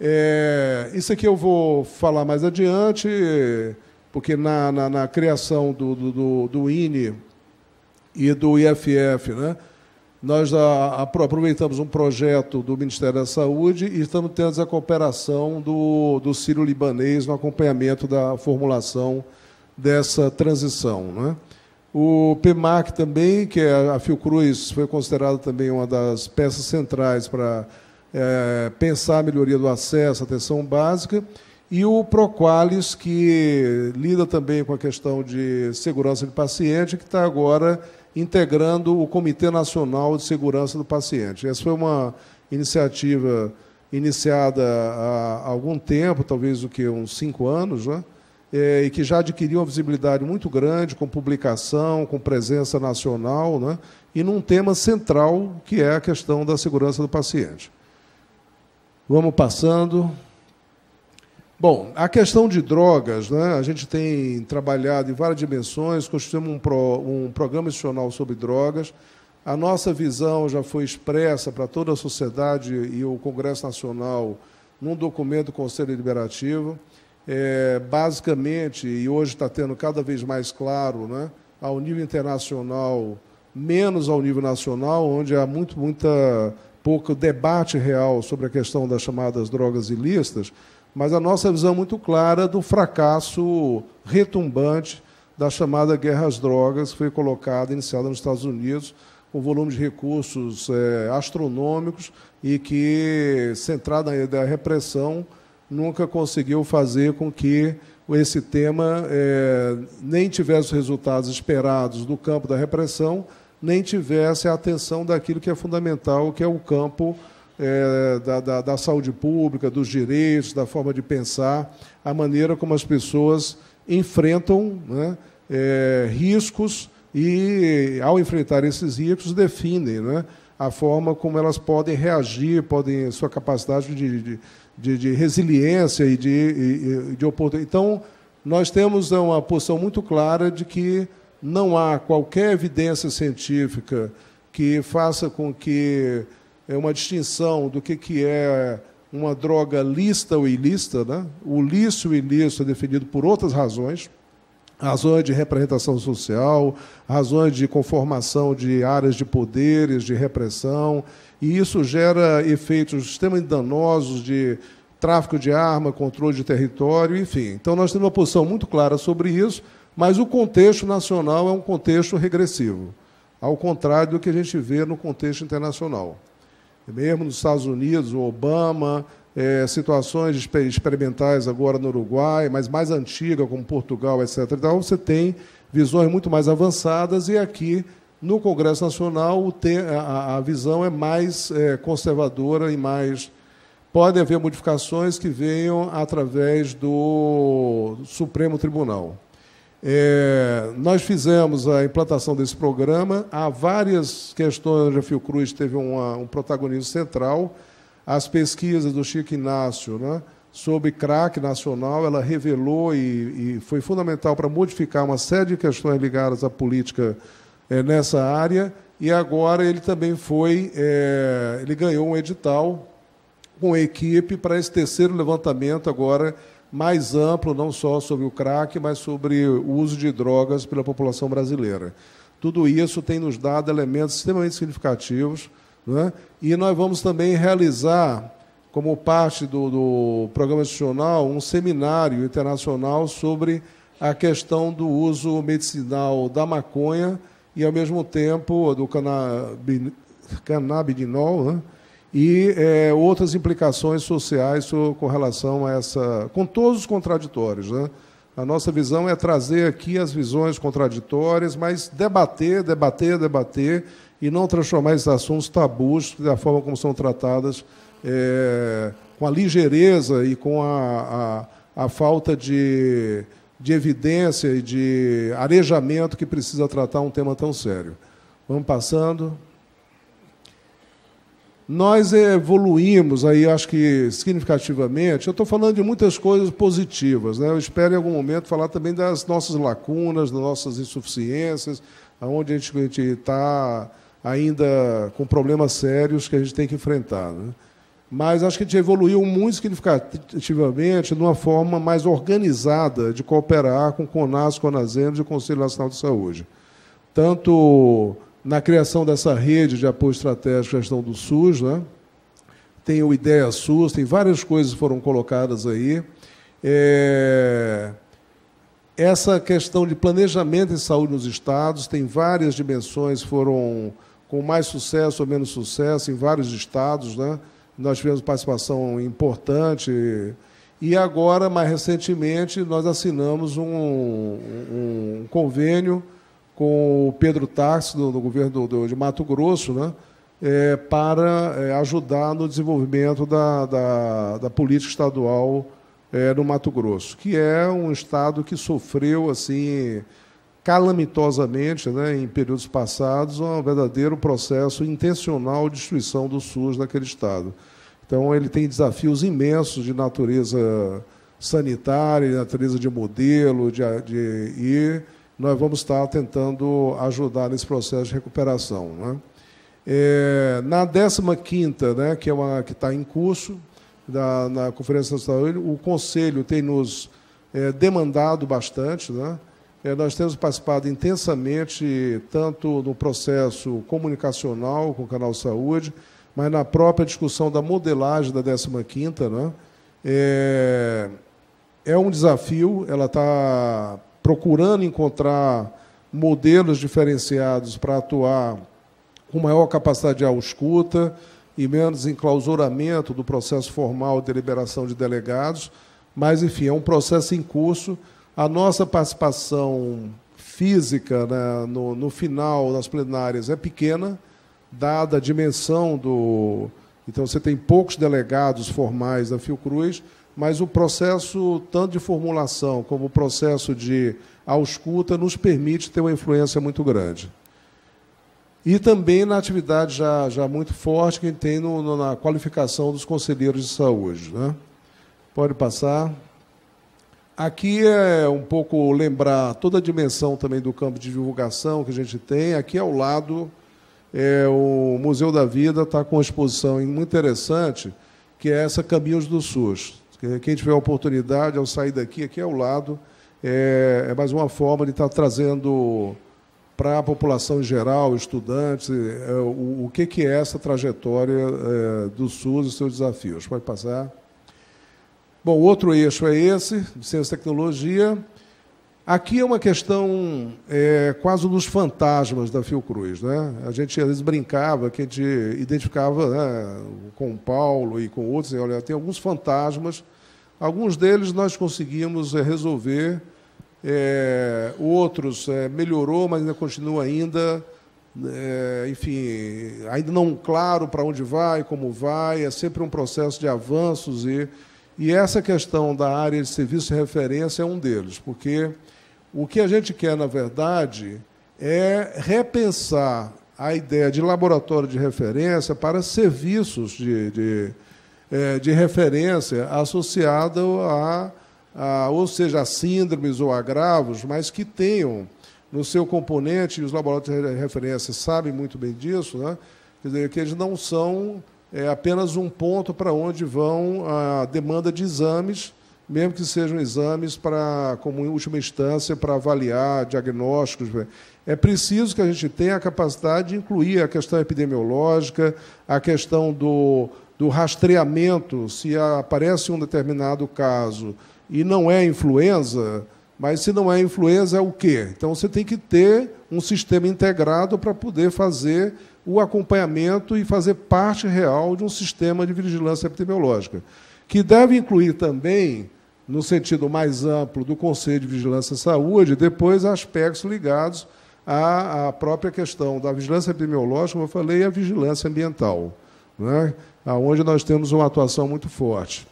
É, isso aqui eu vou falar mais adiante, porque na, na, na criação do, do, do INE e do IFF, né, nós aproveitamos um projeto do Ministério da Saúde e estamos tendo a cooperação do, do Ciro Libanês no acompanhamento da formulação dessa transição. Né? O PMAC também, que é a Fiocruz foi considerada também uma das peças centrais para é, pensar a melhoria do acesso à atenção básica, e o Proqualis, que lida também com a questão de segurança de paciente, que está agora integrando o Comitê Nacional de Segurança do Paciente. Essa foi uma iniciativa iniciada há algum tempo, talvez o que uns cinco anos, né? É, e que já adquiriu uma visibilidade muito grande, com publicação, com presença nacional, né? e num tema central que é a questão da segurança do paciente. Vamos passando. Bom, a questão de drogas, né? a gente tem trabalhado em várias dimensões, construímos um, pro, um programa institucional sobre drogas. A nossa visão já foi expressa para toda a sociedade e o Congresso Nacional num documento do Conselho Liberativo, É, basicamente, e hoje está tendo cada vez mais claro, né, ao nível internacional, menos ao nível nacional, onde há muito, muita pouco debate real sobre a questão das chamadas drogas ilícitas, mas a nossa visão muito clara do fracasso retumbante da chamada guerra às drogas, que foi colocada, iniciada nos Estados Unidos, com volume de recursos é, astronômicos e que, centrada na repressão, nunca conseguiu fazer com que esse tema é, nem tivesse os resultados esperados do campo da repressão, nem tivesse a atenção daquilo que é fundamental, que é o campo é, da, da, da, saúde pública, dos direitos, da forma de pensar, a maneira como as pessoas enfrentam né, é, riscos e, ao enfrentar esses riscos, definem né, a forma como elas podem reagir, podem sua capacidade de, de, de, de resiliência e de, e, de oportunidade. Então, nós temos uma posição muito clara de que não há qualquer evidência científica que faça com que é uma distinção do que, que é uma droga lista ou ilícita. Né? O lícito e o ilícito é definido por outras razões, razões de representação social, razões de conformação de áreas de poderes, de repressão, e isso gera efeitos extremamente danosos de tráfico de arma, controle de território, enfim. Então nós temos uma posição muito clara sobre isso, mas o contexto nacional é um contexto regressivo, ao contrário do que a gente vê no contexto internacional mesmo nos Estados Unidos, o Obama, é, situações experimentais agora no Uruguai, mas mais antiga, como Portugal, etc. Então, você tem visões muito mais avançadas e aqui no Congresso Nacional a, visão é mais é, conservadora e mais. Podem haver modificações que venham através do Supremo Tribunal. É, nós fizemos a implantação desse programa. Há várias questões onde a Fiocruz teve uma, um protagonismo central. As pesquisas do Chico Inácio né, sobre crack nacional, ela revelou e, e foi fundamental para modificar uma série de questões ligadas à política é, nessa área. E agora ele também foi, é, ele ganhou um edital com a equipe para esse terceiro levantamento agora mais amplo, não só sobre o crack, mas sobre o uso de drogas pela população brasileira. Tudo isso tem nos dado elementos extremamente significativos. Né? E nós vamos também realizar, como parte do, do programa institucional, um seminário internacional sobre a questão do uso medicinal da maconha e, ao mesmo tempo, do cana... canabidinol, né? e é, outras implicações sociais com relação a essa. com todos os contraditórios. Né? A nossa visão é trazer aqui as visões contraditórias, mas debater, debater, debater e não transformar esses assuntos tabus da forma como são tratadas, é, com a ligeireza e com a, a, a falta de, de evidência e de arejamento que precisa tratar um tema tão sério. Vamos passando nós evoluímos aí, acho que significativamente. Eu estou falando de muitas coisas positivas. Né? Eu espero em algum momento falar também das nossas lacunas, das nossas insuficiências, aonde a gente está ainda com problemas sérios que a gente tem que enfrentar. Né? Mas acho que a gente evoluiu muito significativamente de uma forma mais organizada de cooperar com o CONAS, Conasems e o Conselho Nacional de Saúde. Tanto na criação dessa rede de apoio estratégico à gestão do SUS, né? tem o Ideia SUS, tem várias coisas que foram colocadas aí. É... Essa questão de planejamento em saúde nos estados tem várias dimensões, foram com mais sucesso ou menos sucesso em vários estados. Né? Nós tivemos participação importante. E agora, mais recentemente, nós assinamos um, um convênio com o Pedro Tarso, do, do governo do, de Mato Grosso, né? É, para é, ajudar no desenvolvimento da, da, da política estadual é, no Mato Grosso, que é um estado que sofreu assim calamitosamente, né, em períodos passados, um verdadeiro processo intencional de destruição do SUS naquele estado. Então, ele tem desafios imensos de natureza sanitária, de natureza de modelo, de, de e nós vamos estar tentando ajudar nesse processo de recuperação. Né? É, na 15ª, né, que é uma que está em curso, da, na Conferência Nacional da Saúde, o Conselho tem nos é, demandado bastante, né? É, nós temos participado intensamente, tanto no processo comunicacional com o Canal Saúde, mas na própria discussão da modelagem da 15ª, né? É, é um desafio, ela está procurando encontrar modelos diferenciados para atuar com maior capacidade de escuta e menos enclausuramento do processo formal de deliberação de delegados, mas, enfim, é um processo em curso. A nossa participação física né, no, no, final das plenárias é pequena, dada a dimensão do. Então, você tem poucos delegados formais da Fiocruz, mas o processo tanto de formulação como o processo de ausculta nos permite ter uma influência muito grande. E também na atividade já, já muito forte que a gente tem no, no, na qualificação dos conselheiros de saúde. Né? Pode passar. Aqui é um pouco lembrar toda a dimensão também do campo de divulgação que a gente tem. Aqui ao lado, é, o Museu da Vida está com uma exposição muito interessante, que é essa Caminhos do SUS. Quem tiver oportunidade, ao sair daqui, aqui ao lado, é, é mais uma forma de estar tá trazendo para a população em geral, estudantes, é, o, o, que, que é essa trajetória é, do SUS e seus desafios. Pode passar. Bom, outro eixo é esse, de ciência e tecnologia. Aqui é uma questão é, quase dos fantasmas da Fiocruz. Né? A gente às vezes brincava, que a gente identificava né, com o Paulo e com outros, e, olha, tem alguns fantasmas, alguns deles nós conseguimos é, resolver, é, outros é, melhorou, mas ainda continua ainda, né, enfim, ainda não claro para onde vai, como vai, é sempre um processo de avanços e, e essa questão da área de serviço de referência é um deles, porque o que a gente quer, na verdade, é repensar a ideia de laboratório de referência para serviços de, de, é, de referência associado a, a, ou seja, a síndromes ou agravos, mas que tenham no seu componente, e os laboratórios de referência sabem muito bem disso, né? quer dizer, que eles não são é, apenas um ponto para onde vão a demanda de exames mesmo que sejam exames para, como última instância, para avaliar diagnósticos. Né? É preciso que a gente tenha a capacidade de incluir a questão epidemiológica, a questão do, do rastreamento, se aparece um determinado caso e não é influenza, mas se não é influenza, é o quê? Então você tem que ter um sistema integrado para poder fazer o acompanhamento e fazer parte real de um sistema de vigilância epidemiológica que deve incluir também no sentido mais amplo do Conselho de Vigilância e Saúde, depois aspectos ligados à, à própria questão da vigilância epidemiológica, como eu falei, e a vigilância ambiental, né? onde nós temos uma atuação muito forte.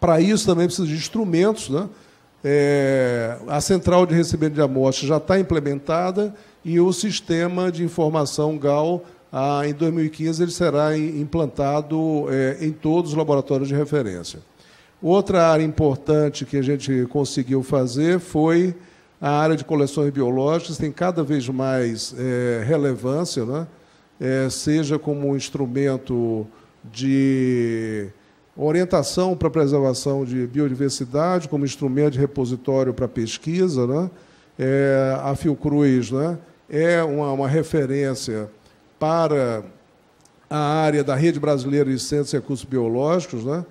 Para isso, também precisa de instrumentos. Né? É, a central de recebimento de amostras já está implementada e o sistema de informação GAL, ah, em 2015, ele será implantado é, em todos os laboratórios de referência. Outra área importante que a gente conseguiu fazer foi a área de coleções biológicas, tem cada vez mais é, relevância, né? É, seja como um instrumento de orientação para a preservação de biodiversidade, como instrumento de repositório para pesquisa. Né? É, a Fiocruz né? é uma, uma referência para a área da Rede Brasileira de Centros e Recursos Biológicos, né?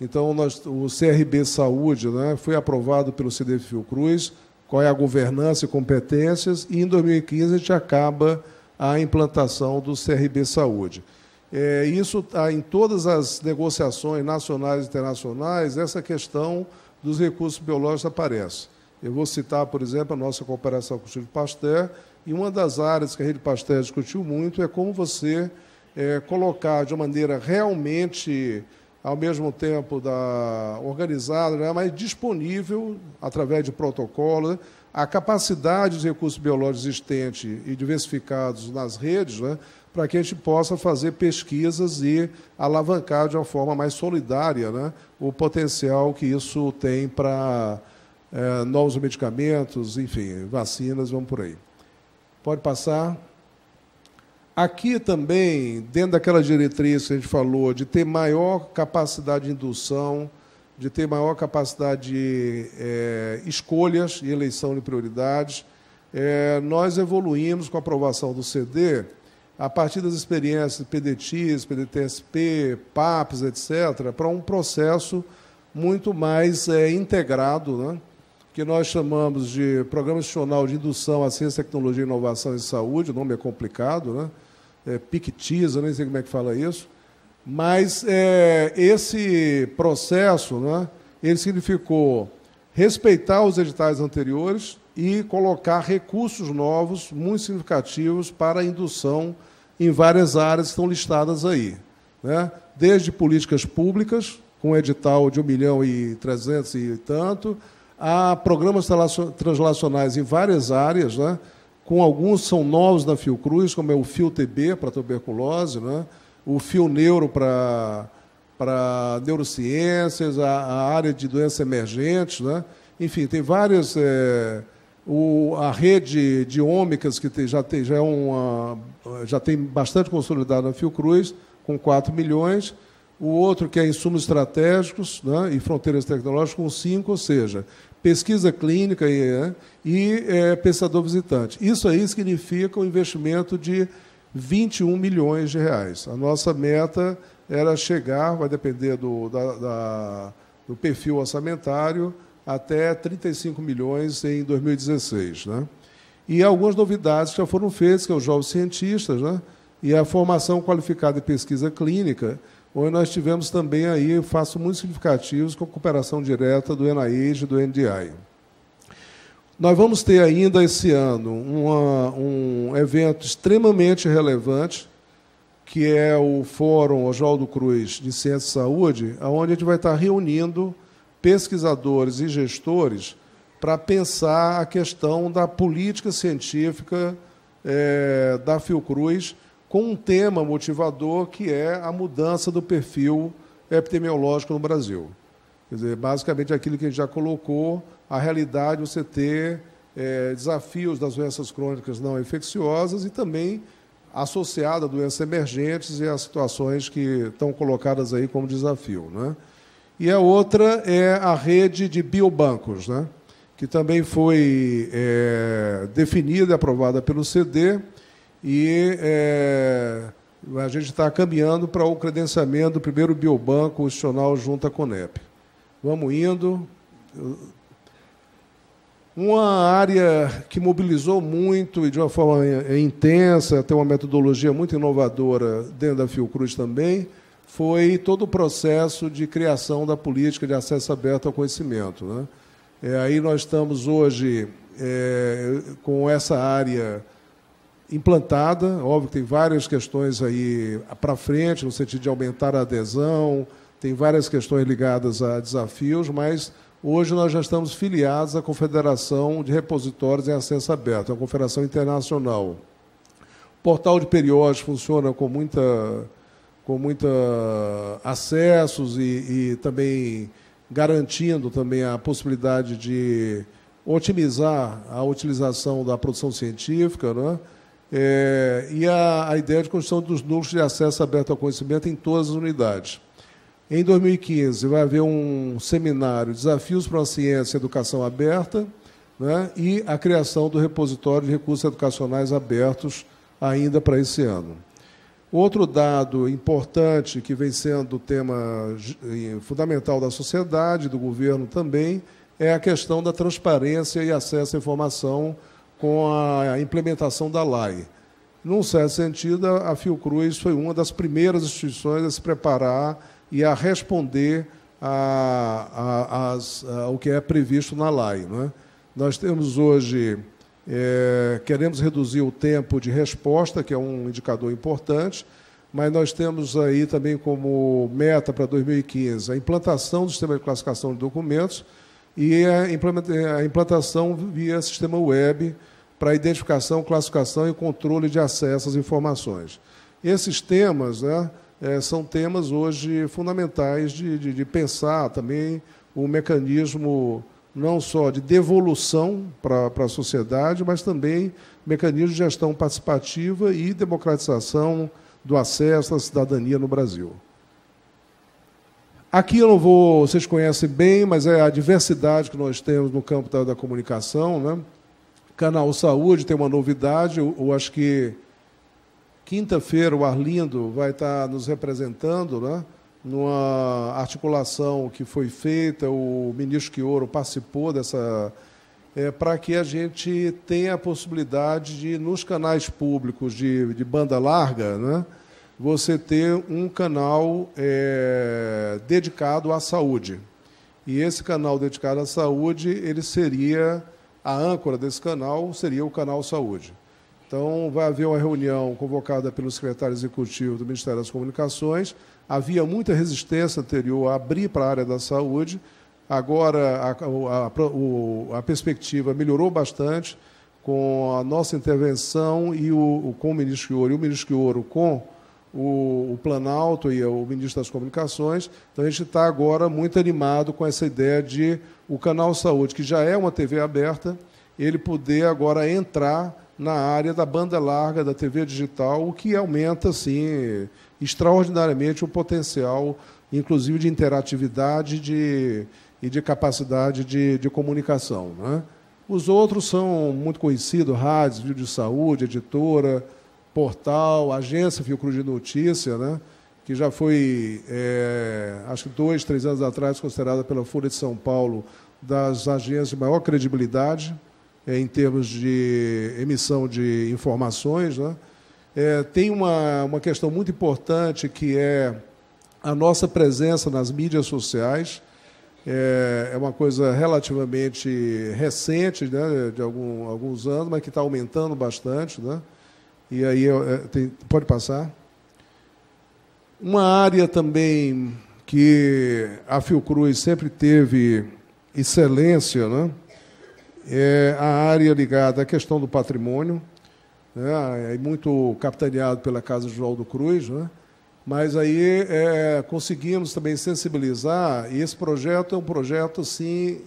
Então, nós, o CRB Saúde né, foi aprovado pelo CD Cruz, qual é a governança e competências, e em 2015 a gente acaba a implantação do CRB Saúde. É, isso tá em todas as negociações nacionais e internacionais, essa questão dos recursos biológicos aparece. Eu vou citar, por exemplo, a nossa cooperação com o Chile Pasteur, e uma das áreas que a Rede Pasteur discutiu muito é como você é, colocar de uma maneira realmente ao mesmo tempo da organizada, né, mas disponível através de protocolo, né, a capacidade de recursos biológicos existentes e diversificados nas redes, né, para que a gente possa fazer pesquisas e alavancar de uma forma mais solidária né, o potencial que isso tem para é, novos medicamentos, enfim, vacinas, vamos por aí. Pode passar. Aqui também, dentro daquela diretriz que a gente falou, de ter maior capacidade de indução, de ter maior capacidade de é, escolhas e eleição de prioridades, é, nós evoluímos com a aprovação do CD, a partir das experiências PDTs, PDTSP, PAPs, etc., para um processo muito mais é, integrado, né? que nós chamamos de Programa Institucional de Indução à Ciência, Tecnologia, Inovação e Saúde, o nome é complicado, né? É, PICTISA, nem sei como é que fala isso, mas é, esse processo, né, ele significou respeitar os editais anteriores e colocar recursos novos, muito significativos, para a indução em várias áreas que estão listadas aí. Né? Desde políticas públicas, com edital de 1 milhão e 300 e tanto, Há programas translacionais em várias áreas, né? com alguns são novos na Fiocruz, como é o Fio TB para tuberculose, né? o Fio Neuro para, para neurociências, a, a área de doenças emergentes. Né? Enfim, tem várias. É, o, a rede de ômicas, que tem, já, tem, já, é uma, já tem bastante consolidada na Fiocruz, com 4 milhões. O outro, que é insumos estratégicos né, e fronteiras tecnológicas, com 5, ou seja, pesquisa clínica e, né, e é, pensador visitante. Isso aí significa um investimento de 21 milhões de reais. A nossa meta era chegar, vai depender do, da, da, do perfil orçamentário, até 35 milhões em 2016. Né? E algumas novidades já foram feitas, que é os jovens cientistas, né? e a formação qualificada em pesquisa clínica, onde nós tivemos também aí faço muito significativos com a cooperação direta do NIH e do NDI. Nós vamos ter ainda esse ano uma, um evento extremamente relevante, que é o Fórum Oswaldo Cruz de Ciência e Saúde, onde a gente vai estar reunindo pesquisadores e gestores para pensar a questão da política científica é, da Fiocruz, com um tema motivador que é a mudança do perfil epidemiológico no Brasil. Quer dizer, basicamente aquilo que a gente já colocou, a realidade você ter é, desafios das doenças crônicas não infecciosas e também associada a doenças emergentes e as situações que estão colocadas aí como desafio. Né? E a outra é a rede de biobancos, né? que também foi é, definida e aprovada pelo CD e é, a gente está caminhando para o credenciamento do primeiro biobanco institucional junto à Conep. Vamos indo. Uma área que mobilizou muito e de uma forma é, intensa, tem uma metodologia muito inovadora dentro da Fiocruz também, foi todo o processo de criação da política de acesso aberto ao conhecimento. Né? É, aí nós estamos hoje é, com essa área implantada. Óbvio que tem várias questões aí para frente, no sentido de aumentar a adesão, tem várias questões ligadas a desafios, mas hoje nós já estamos filiados à Confederação de Repositórios em Acesso Aberto, é uma confederação internacional. O portal de periódicos funciona com muita com muita acessos e, e também garantindo também a possibilidade de otimizar a utilização da produção científica, não é? É, e a, a, ideia de construção dos núcleos de acesso aberto ao conhecimento em todas as unidades. Em 2015, vai haver um seminário Desafios para a Ciência e Educação Aberta né, e a criação do repositório de recursos educacionais abertos ainda para esse ano. Outro dado importante que vem sendo tema eh, fundamental da sociedade, do governo também, é a questão da transparência e acesso à informação com a implementação da LAI. Num certo sentido, a Fiocruz foi uma das primeiras instituições a se preparar e a responder ao que é previsto na LAI. Né? Nós temos hoje, é, queremos reduzir o tempo de resposta, que é um indicador importante, mas nós temos aí também como meta para 2015 a implantação do sistema de classificação de documentos e a implantação via sistema web, para a identificação, classificação e controle de acesso às informações. Esses temas né, é, são temas hoje fundamentais de, de, de pensar também o mecanismo não só de devolução para, para a sociedade, mas também mecanismo de gestão participativa e democratização do acesso à cidadania no Brasil. Aqui eu não vou, vocês conhecem bem, mas é a diversidade que nós temos no campo da, da comunicação, né? Canal Saúde tem uma novidade, eu, eu acho que quinta-feira o Arlindo vai estar tá nos representando, né? numa articulação que foi feita, o ministro Quioro participou dessa, é, para que a gente tenha a possibilidade de, nos canais públicos de, de banda larga, né, você ter um canal é, dedicado à saúde. E esse canal dedicado à saúde, ele seria a âncora desse canal seria o Canal Saúde. Então, vai haver uma reunião convocada pelo secretário executivo do Ministério das Comunicações. Havia muita resistência anterior a abrir para a área da saúde. Agora, a, a, o, a perspectiva melhorou bastante com a nossa intervenção e o, com o ministro Ouro e o ministro Ouro com o, o Planalto e o ministro das Comunicações. Então, a gente está agora muito animado com essa ideia de o Canal Saúde, que já é uma TV aberta, ele poder agora entrar na área da banda larga da TV digital, o que aumenta assim extraordinariamente o potencial, inclusive de interatividade de, e de capacidade de, de comunicação. Né? Os outros são muito conhecidos, rádios, vídeo de saúde, editora, portal, agência Fiocruz de Notícia, né? que já foi, é, acho que dois, três anos atrás, considerada pela Folha de São Paulo das agências de maior credibilidade é, em termos de emissão de informações. Né? É, tem uma, uma questão muito importante que é a nossa presença nas mídias sociais. É, é uma coisa relativamente recente, né, de algum, alguns anos, mas que está aumentando bastante. Né? E aí eh, tem, pode passar. Uma área também que a Fiocruz sempre teve excelência, né? é a área ligada à questão do patrimônio, né? é muito capitaneado pela Casa João do Cruz, né? mas aí é, conseguimos também sensibilizar, e esse projeto é um projeto assim,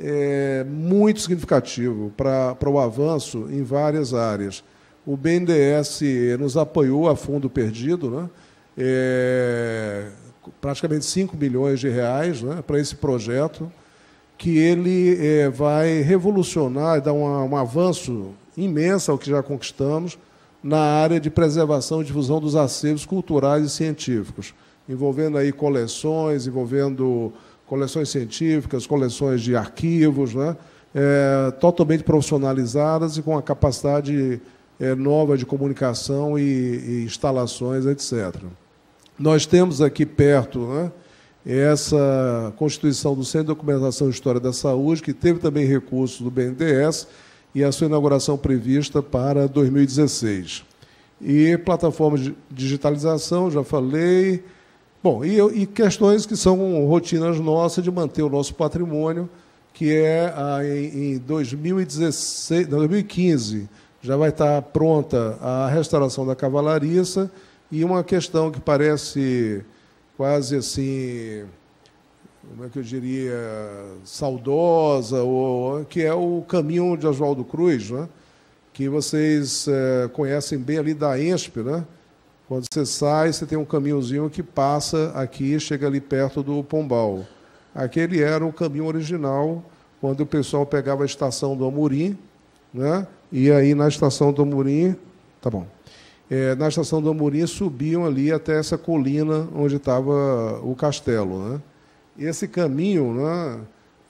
é, muito significativo para, para o avanço em várias áreas o BNDES nos apoiou a fundo perdido, né? É, praticamente 5 milhões de reais né, para esse projeto, que ele é, vai revolucionar e dar uma, um avanço imenso ao que já conquistamos na área de preservação e difusão dos acervos culturais e científicos, envolvendo aí coleções, envolvendo coleções científicas, coleções de arquivos, né, é, totalmente profissionalizadas e com a capacidade é, nova de comunicação e, e, instalações, etc. Nós temos aqui perto né, essa constituição do Centro de Documentação e História da Saúde, que teve também recursos do BNDES, e a sua inauguração prevista para 2016. E plataforma de digitalização, já falei. Bom, e, e questões que são rotinas nossas de manter o nosso patrimônio, que é a, em 2016, 2015 já vai estar pronta a restauração da cavalariça e uma questão que parece quase assim, como é que eu diria, saudosa, ou, que é o caminho de Oswaldo Cruz, né? que vocês é, conhecem bem ali da ENSP, né? Quando você sai, você tem um caminhozinho que passa aqui, chega ali perto do Pombal. Aquele era o caminho original, quando o pessoal pegava a estação do Amorim, né? E aí na estação do Amorim, tá bom. É, na estação do Amorim subiam ali até essa colina onde estava o castelo, né? Esse caminho, né?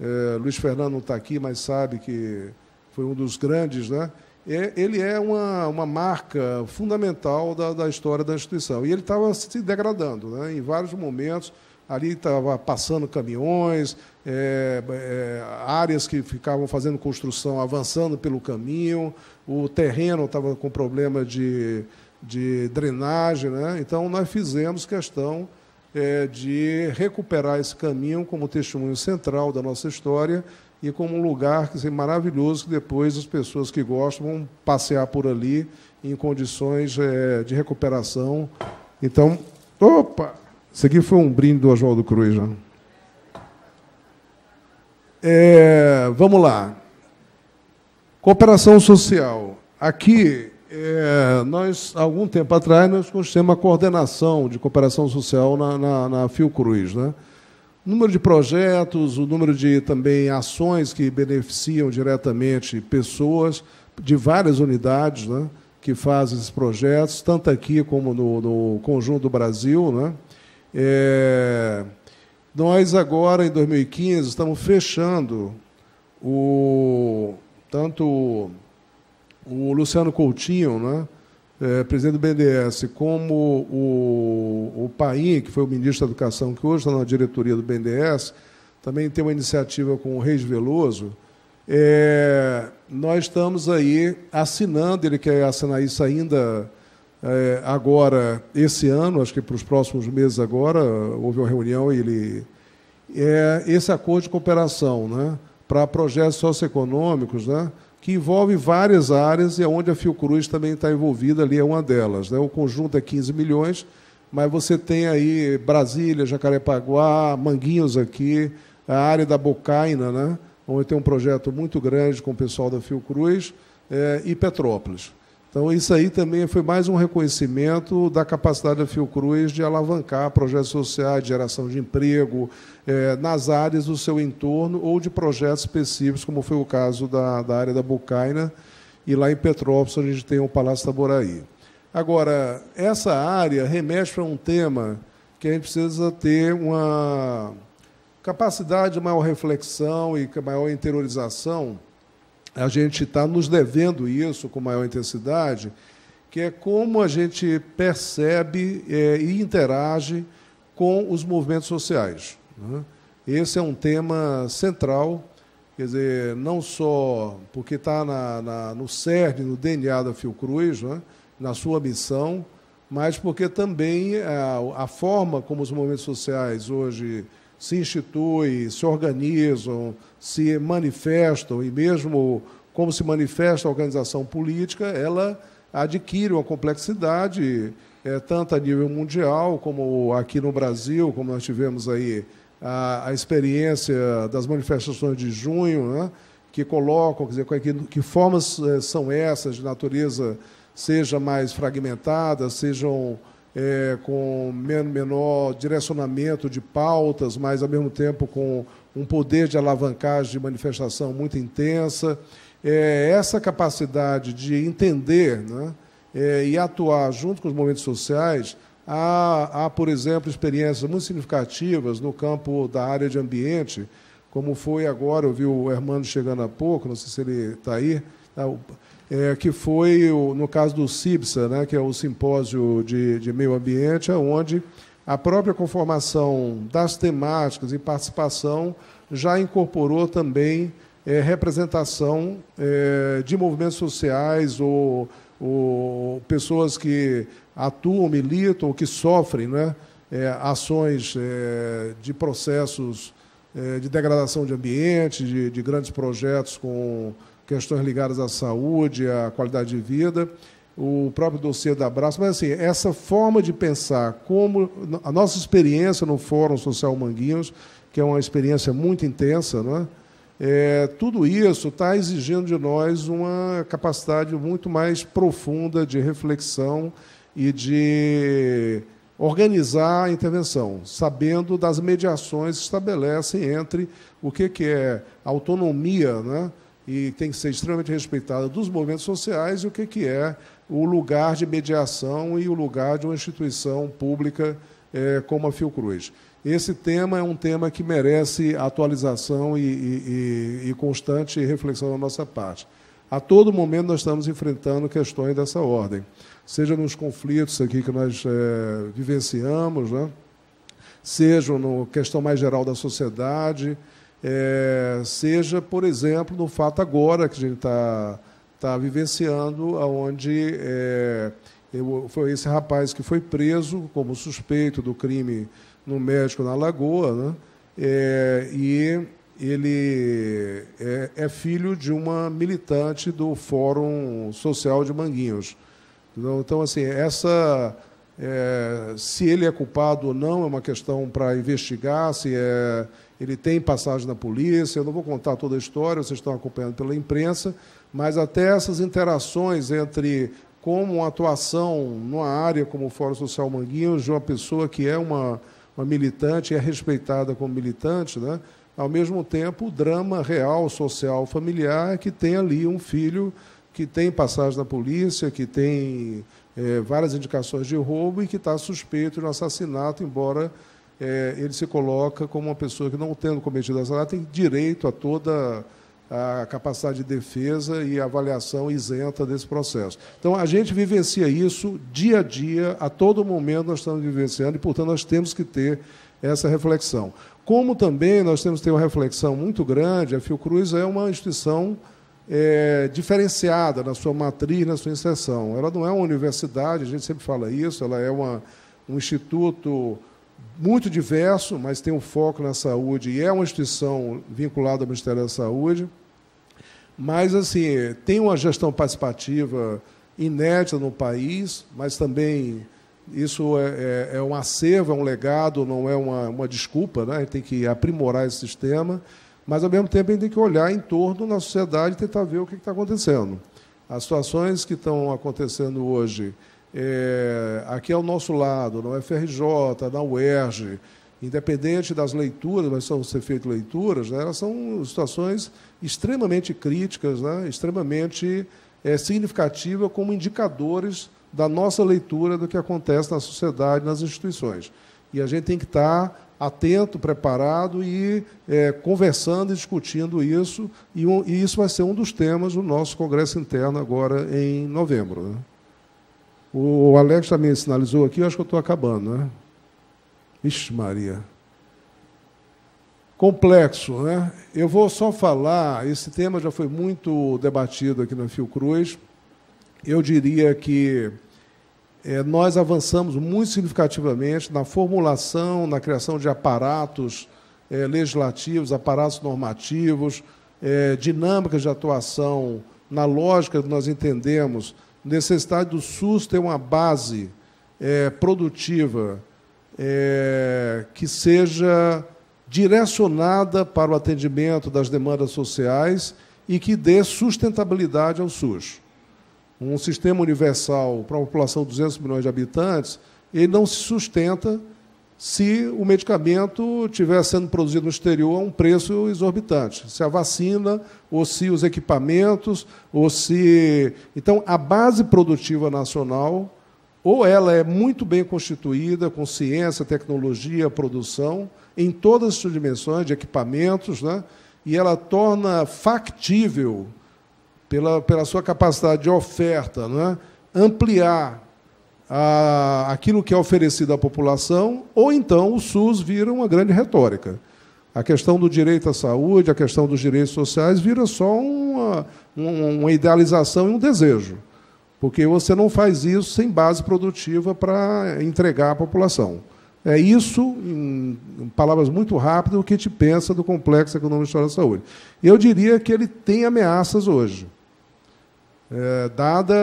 É, Luiz Fernando não está aqui, mas sabe que foi um dos grandes, né? É, ele é uma, uma marca fundamental da, da história da instituição. E ele estava se degradando né? em vários momentos ali estava passando caminhões, é, é, áreas que ficavam fazendo construção avançando pelo caminho, o terreno estava com problema de, de drenagem. Né? Então, nós fizemos questão é, de recuperar esse caminho como testemunho central da nossa história e como um lugar que, assim, maravilhoso que depois as pessoas que gostam vão passear por ali em condições é, de recuperação. Então, opa! Isso aqui foi um brinde do Oswaldo Cruz. Né? É, vamos lá. Cooperação social. Aqui, é, nós, algum tempo atrás, nós construímos uma coordenação de cooperação social na, na, na Fiocruz. Né? O número de projetos, o número de também ações que beneficiam diretamente pessoas de várias unidades né, que fazem esses projetos, tanto aqui como no, no conjunto do Brasil. Né? É, nós agora, em 2015, estamos fechando o, tanto o Luciano Coutinho, né, é, presidente do BNDES, como o, o Paim, que foi o ministro da Educação, que hoje está na diretoria do BNDES, também tem uma iniciativa com o Reis Veloso, é, nós estamos aí assinando, ele quer assinar isso ainda é, agora, esse ano, acho que para os próximos meses agora, houve uma reunião e ele. É esse acordo de cooperação né, para projetos socioeconômicos, né, que envolve várias áreas e é onde a Fiocruz também está envolvida ali, é uma delas. Né, o conjunto é 15 milhões, mas você tem aí Brasília, Jacarepaguá, Manguinhos aqui, a área da Bocaina, né, onde tem um projeto muito grande com o pessoal da Fiocruz, é, e Petrópolis. Então, isso aí também foi mais um reconhecimento da capacidade da Fiocruz de alavancar projetos sociais, de geração de emprego, eh, nas áreas do seu entorno ou de projetos específicos, como foi o caso da, da área da Bucaina, e lá em Petrópolis, a gente tem o Palácio Taboraí. Agora, essa área remete para um tema que a gente precisa ter uma capacidade de maior reflexão e maior interiorização a gente está nos devendo isso com maior intensidade, que é como a gente percebe é, e interage com os movimentos sociais. Né? Esse é um tema central, quer dizer, não só porque está na, na, no cerne, no DNA da Fiocruz, né? na sua missão, mas porque também a, a forma como os movimentos sociais hoje se instituem, se organizam, se manifestam, e mesmo como se manifesta a organização política, ela adquire uma complexidade, é, tanto a nível mundial, como aqui no Brasil, como nós tivemos aí a, a experiência das manifestações de junho, né, que colocam, quer dizer, que, que formas é, são essas de natureza, seja mais fragmentada, sejam é, com menor direcionamento de pautas, mas ao mesmo tempo com um poder de alavancagem de manifestação muito intensa. É, essa capacidade de entender né, é, e atuar junto com os movimentos sociais. Há, há, por exemplo, experiências muito significativas no campo da área de ambiente, como foi agora, eu vi o Hermano chegando há pouco, não sei se ele está aí, tá, é, que foi, o, no caso do CIBSA, né, que é o Simpósio de, de Meio Ambiente, onde a própria conformação das temáticas e participação já incorporou também é, representação é, de movimentos sociais ou, ou, pessoas que atuam, militam, ou que sofrem né, é, ações é, de processos é, de degradação de ambiente, de, de grandes projetos com questões ligadas à saúde, à qualidade de vida, o próprio dossiê da Abraço. Mas, assim, essa forma de pensar, como a nossa experiência no Fórum Social Manguinhos, que é uma experiência muito intensa, não é? É, tudo isso está exigindo de nós uma capacidade muito mais profunda de reflexão e de organizar a intervenção, sabendo das mediações que estabelecem entre o que, que é autonomia, né? e tem que ser extremamente respeitada dos movimentos sociais e o que, que é o lugar de mediação e o lugar de uma instituição pública é, como a Fiocruz. Esse tema é um tema que merece atualização e, e, e constante reflexão da nossa parte. A todo momento nós estamos enfrentando questões dessa ordem, seja nos conflitos aqui que nós é, vivenciamos, né? seja na questão mais geral da sociedade, é, seja, por exemplo, no fato agora que a gente está tá vivenciando, onde é, eu, foi esse rapaz que foi preso como suspeito do crime no médico na Lagoa, né? É, e ele é, é, filho de uma militante do Fórum Social de Manguinhos. Então, então assim, essa é, se ele é culpado ou não é uma questão para investigar, se é, ele tem passagem na polícia. Eu não vou contar toda a história, vocês estão acompanhando pela imprensa, mas até essas interações entre como uma atuação numa área como o Fórum Social Manguinhos, de uma pessoa que é uma, uma militante, é respeitada como militante, né? ao mesmo tempo o drama real, social, familiar, é que tem ali um filho que tem passagem na polícia, que tem é, várias indicações de roubo e que está suspeito de um assassinato, embora é, ele se coloca como uma pessoa que, não tendo cometido assassinato, tem direito a toda a capacidade de defesa e avaliação isenta desse processo. Então, a gente vivencia isso dia a dia, a todo momento nós estamos vivenciando, e, portanto, nós temos que ter essa reflexão. Como também nós temos que ter uma reflexão muito grande, a Fiocruz é uma instituição é, diferenciada na sua matriz, na sua inserção. Ela não é uma universidade, a gente sempre fala isso, ela é uma, um instituto muito diverso, mas tem um foco na saúde e é uma instituição vinculada ao Ministério da Saúde. Mas, assim, tem uma gestão participativa inédita no país, mas também isso é, é, é um acervo, é um legado, não é uma, uma desculpa, né? a gente tem que aprimorar esse sistema. Mas, ao mesmo tempo, a gente tem que olhar em torno na sociedade e tentar ver o que está acontecendo. As situações que estão acontecendo hoje, é, aqui ao nosso lado, na UFRJ, na UERJ, independente das leituras, mas são ser feitas leituras, né, elas são situações extremamente críticas, né, extremamente é, significativas como indicadores da nossa leitura do que acontece na sociedade, nas instituições. E a gente tem que estar tá atento, preparado e é, conversando e discutindo isso. E, um, e, isso vai ser um dos temas do nosso congresso interno agora em novembro. Né? O Alex também sinalizou aqui, eu acho que eu estou acabando, né? Ixi, Maria. Complexo, né? Eu vou só falar, esse tema já foi muito debatido aqui na Fiocruz. Eu diria que é, nós avançamos muito significativamente na formulação, na criação de aparatos é, legislativos, aparatos normativos, é, dinâmicas de atuação, na lógica que nós entendemos, necessidade do SUS ter uma base é, produtiva é, que seja direcionada para o atendimento das demandas sociais e que dê sustentabilidade ao SUS um sistema universal para uma população de 200 milhões de habitantes, ele não se sustenta se o medicamento estiver sendo produzido no exterior a um preço exorbitante. Se a vacina, ou se os equipamentos, ou se. Então, a base produtiva nacional, ou ela é muito bem constituída, com ciência, tecnologia, produção, em todas as suas dimensões, de equipamentos, né? e ela torna factível pela, pela sua capacidade de oferta, não é? ampliar a, aquilo que é oferecido à população, ou então o SUS vira uma grande retórica. A questão do direito à saúde, a questão dos direitos sociais, vira só uma, uma idealização e um desejo. Porque você não faz isso sem base produtiva para entregar à população. É isso, em palavras muito rápidas, o que a gente pensa do complexo econômico de da saúde. Eu diria que ele tem ameaças hoje. É, dada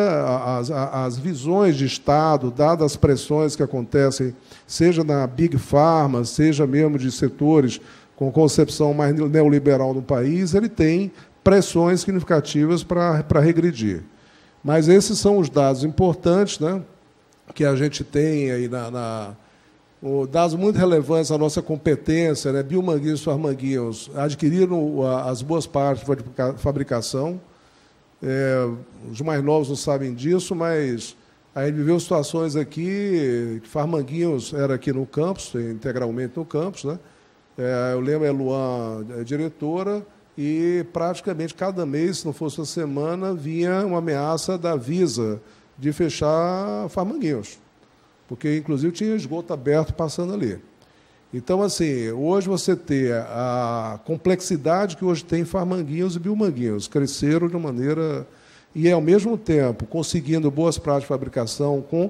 as, as visões de Estado, dadas as pressões que acontecem, seja na Big Pharma, seja mesmo de setores com concepção mais neoliberal no país, ele tem pressões significativas para, para regredir. Mas esses são os dados importantes né, que a gente tem aí na, na o, dados muito relevantes à nossa competência, né? Biomanguinhos e Farmanguinhos adquiriram as boas partes de fabricação. É, os mais novos não sabem disso, mas a gente viveu situações aqui, que Farmanguinhos era aqui no campus, integralmente no campus, né? É, eu lembro a é, Luan, a é, diretora, e praticamente cada mês, se não fosse a semana, vinha uma ameaça da Visa de fechar Farmanguinhos porque inclusive tinha esgoto aberto passando ali. Então, assim, hoje você ter a complexidade que hoje tem Farmanguinhos e Bilmanguinhos, cresceram de maneira. E, ao mesmo tempo, conseguindo boas práticas de fabricação, com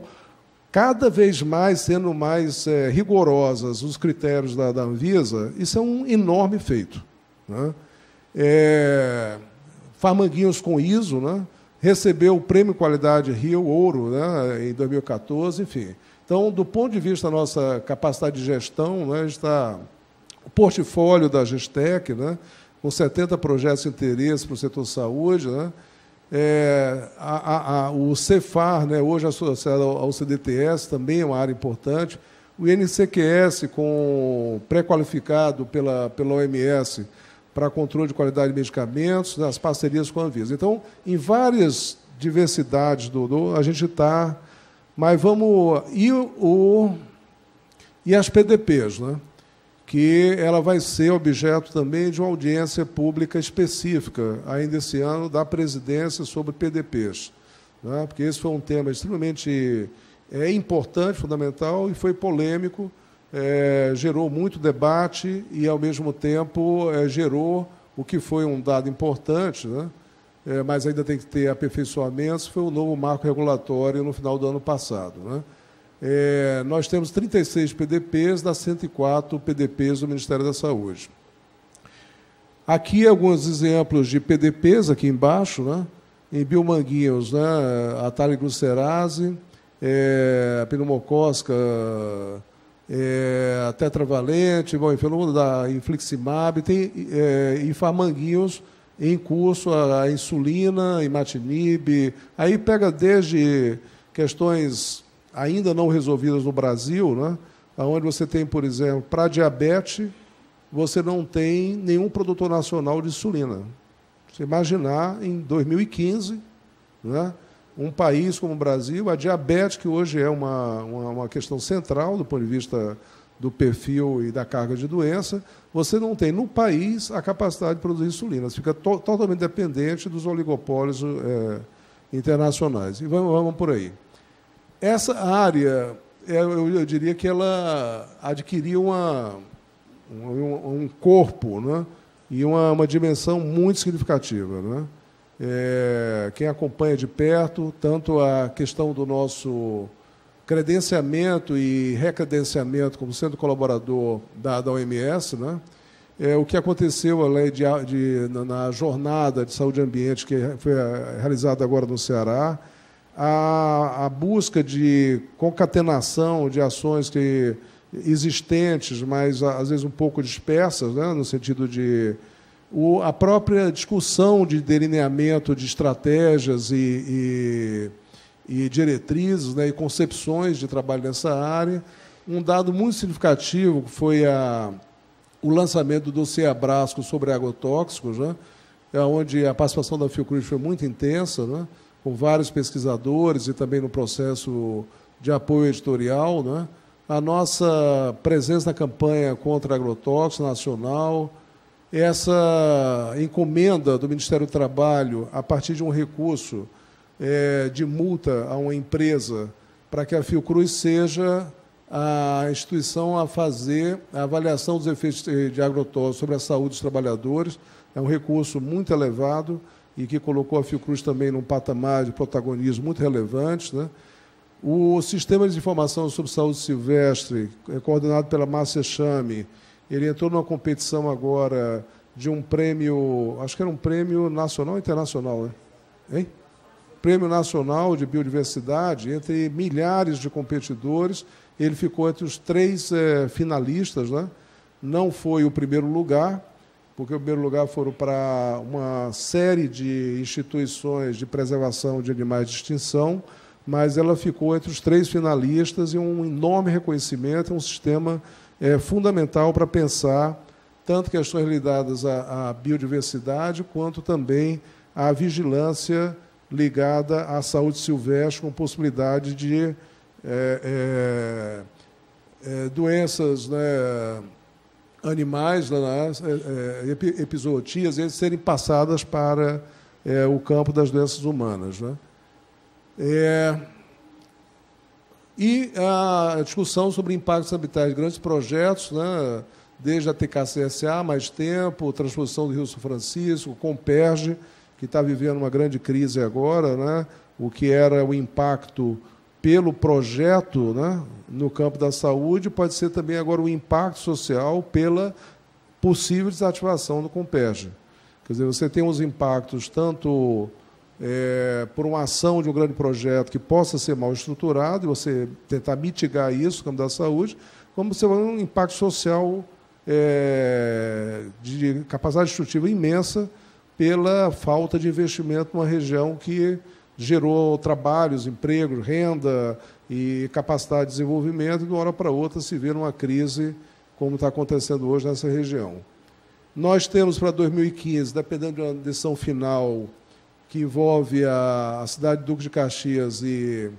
cada vez mais sendo mais é, rigorosas os critérios da, da, Anvisa, isso é um enorme feito. Né? É, Farmanguinhos com ISO, né? recebeu o Prêmio Qualidade Rio Ouro né? em 2014, enfim. Então, do ponto de vista da nossa capacidade de gestão, né, está o portfólio da Gestec, né, com 70 projetos de interesse para o setor saúde, né, é, a, a, o Cefar, né, hoje associado ao CDTS, também é uma área importante. O INCQS, com pré-qualificado pela, pela OMS para controle de qualidade de medicamentos, né, as parcerias com a Anvisa. Então, em várias diversidades do, do a gente está mas vamos. E, o, e as PDPs, né? que ela vai ser objeto também de uma audiência pública específica, ainda esse ano, da presidência sobre PDPs. Né? Porque esse foi um tema extremamente é, importante, fundamental e foi polêmico, é, gerou muito debate e, ao mesmo tempo, é, gerou o que foi um dado importante, né? é, mas ainda tem que ter aperfeiçoamentos, foi o novo marco regulatório no final do ano passado. Né? É, nós temos 36 PDPs das 104 PDPs do Ministério da Saúde. Aqui alguns exemplos de PDPs, aqui embaixo, né? em biomanguinhos, né? atalho glicerase, é, pneumocócica, é, tetravalente, bom, enfim, da infliximab, tem é, infarmanguinhos, em curso a, a insulina, imatinib, aí pega desde questões ainda não resolvidas no Brasil, né? onde você tem, por exemplo, para diabetes, você não tem nenhum produtor nacional de insulina. Você imaginar, em 2015, né, um país como o Brasil, a diabetes, que hoje é uma, uma, uma questão central do ponto de vista do perfil e da carga de doença, você não tem no país a capacidade de produzir insulina. Você fica to totalmente dependente dos oligopólios é, internacionais. E vamos, vamos, por aí. Essa área, é, eu, eu diria que ela adquiriu uma, um, um, corpo né? e uma, uma dimensão muito significativa. Né? É, quem acompanha de perto, tanto a questão do nosso credenciamento e recredenciamento como sendo colaborador da, da OMS, né? É, o que aconteceu além de, de, na, jornada de saúde e ambiente que foi é, realizada agora no Ceará, a, a busca de concatenação de ações que existentes, mas às vezes um pouco dispersas, né? no sentido de o, a própria discussão de delineamento de estratégias e, e e diretrizes né, e concepções de trabalho nessa área. Um dado muito significativo foi a, o lançamento do dossiê Abrasco sobre agrotóxicos, né, é onde a participação da Fiocruz foi muito intensa, né, com vários pesquisadores e também no processo de apoio editorial. Né, a nossa presença na campanha contra agrotóxicos nacional, essa encomenda do Ministério do Trabalho, a partir de um recurso é, de multa a uma empresa para que a Fiocruz seja a instituição a fazer a avaliação dos efeitos de agrotóxicos sobre a saúde dos trabalhadores. É um recurso muito elevado e que colocou a Fiocruz também num patamar de protagonismo muito relevante. Né? O Sistema de Informação sobre Saúde Silvestre, é, coordenado pela Márcia Chame, ele entrou numa competição agora de um prêmio, acho que era um prêmio nacional ou internacional, né? Hein? Prêmio Nacional de Biodiversidade, entre milhares de competidores, ele ficou entre os três é, finalistas, né? não foi o primeiro lugar, porque o primeiro lugar foram para uma série de instituições de preservação de animais de extinção, mas ela ficou entre os três finalistas e um enorme reconhecimento, um sistema é, fundamental para pensar tanto questões ligadas à, à biodiversidade quanto também à vigilância ligada à saúde silvestre, com possibilidade de é, é, é, doenças né, animais, né, né eles eh, eh, serem passadas para eh, o campo das doenças humanas. Né? É, e a discussão sobre impactos ambientais de grandes projetos, né, desde a TKCSA, mais tempo, transposição do Rio São Francisco, Comperge, que está vivendo uma grande crise agora, né? o que era o impacto pelo projeto né? no campo da saúde, pode ser também agora o impacto social pela possível desativação do Comperge. Quer dizer, você tem os impactos tanto é, por uma ação de um grande projeto que possa ser mal estruturado, e você tentar mitigar isso no campo da saúde, como você vai um impacto social é, de capacidade destrutiva imensa pela falta de investimento numa região que gerou trabalhos, empregos, renda e capacidade de desenvolvimento, e de uma hora para outra se vê numa crise como está acontecendo hoje nessa região. Nós temos para 2015, dependendo de uma decisão final que envolve a, a cidade de Duque de Caxias e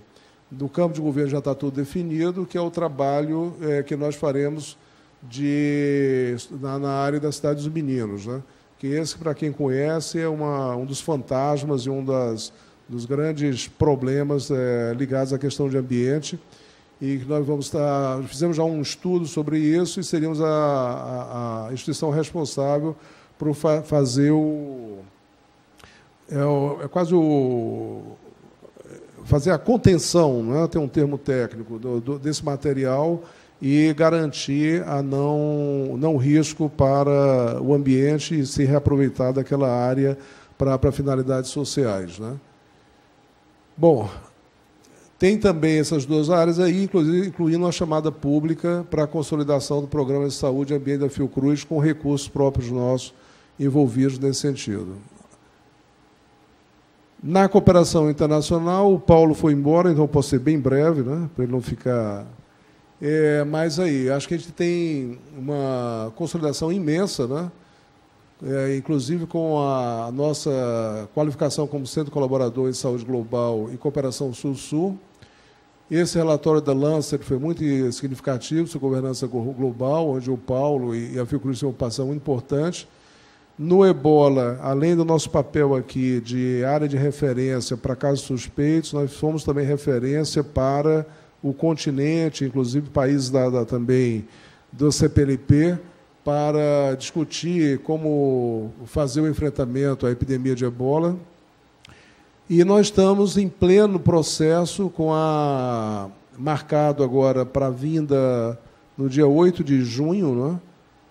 do campo de governo já está tudo definido, que é o trabalho é, que nós faremos de, na, na área da cidade dos meninos. Né? que esse, para quem conhece, é uma, um dos fantasmas e um das, dos grandes problemas é, ligados à questão de ambiente. E nós vamos estar. Tá, fizemos já um estudo sobre isso e seríamos a, a, a instituição responsável por fa fazer o é, o. é, quase o. Fazer a contenção, né? tem um termo técnico, do, do, desse material e garantir a não, não risco para o ambiente e se reaproveitar daquela área para, para finalidades sociais. Né? Bom, tem também essas duas áreas aí, inclusive incluindo a chamada pública para a consolidação do programa de saúde e ambiente da Fiocruz com recursos próprios nossos envolvidos nesse sentido. Na cooperação internacional, o Paulo foi embora, então posso ser bem breve, né, para ele não ficar é, mas aí, acho que a gente tem uma consolidação imensa, né? É, inclusive com a nossa qualificação como Centro Colaborador em Saúde Global e Cooperação Sul-Sul. Esse relatório da Lancet foi muito significativo sobre governança global, onde o Paulo e a Fiocruz têm uma participação muito importante. No ebola, além do nosso papel aqui de área de referência para casos suspeitos, nós fomos também referência para o continente, inclusive países da, da, também do CPLP, para discutir como fazer o enfrentamento à epidemia de ebola. E nós estamos em pleno processo com a marcado agora para a vinda no dia 8 de junho, né,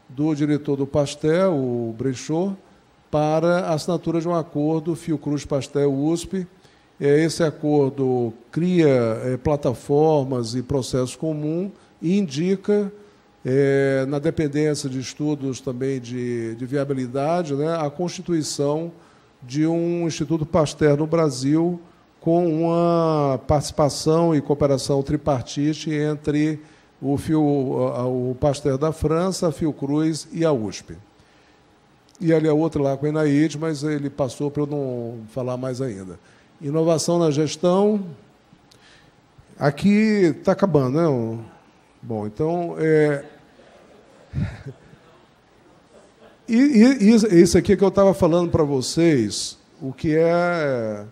do diretor do Pastel, o Brechot, para a assinatura de um acordo Fiocruz Pastel USP é esse acordo cria é, plataformas e processo comum e indica, é, na dependência de estudos também de, de viabilidade, né, a constituição de um Instituto Pasteur no Brasil com uma participação e cooperação tripartite entre o, Fio, o Pasteur da França, a Fiocruz e a USP. E ali a outra lá com a Enaid, mas ele passou para eu não falar mais ainda. Inovação na gestão. Aqui está acabando, né? Bom, então. É... <laughs> E, e, e, isso aqui é que eu estava falando para vocês, o que é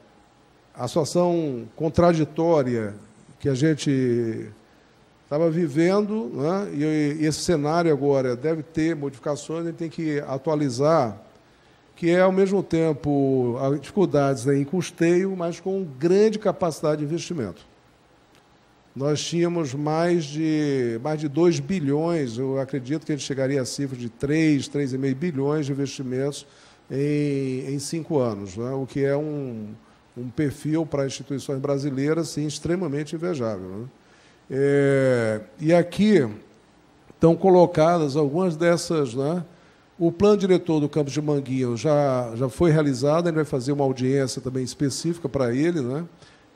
a situação contraditória que a gente estava vivendo, né? e, esse cenário agora deve ter modificações, a gente tem que atualizar que é, ao mesmo tempo, dificuldades né, em custeio, mas com grande capacidade de investimento. Nós tínhamos mais de, mais de 2 bilhões, eu acredito que a gente chegaria a cifra de 3, 3,5 bilhões de investimentos em, em cinco anos, né? o que é um, um perfil para instituições brasileiras extremamente invejável. Né? É, e aqui estão colocadas algumas dessas... Né, o plano diretor do campus de Manguinho já, já foi realizado, ele vai fazer uma audiência também específica para ele, né?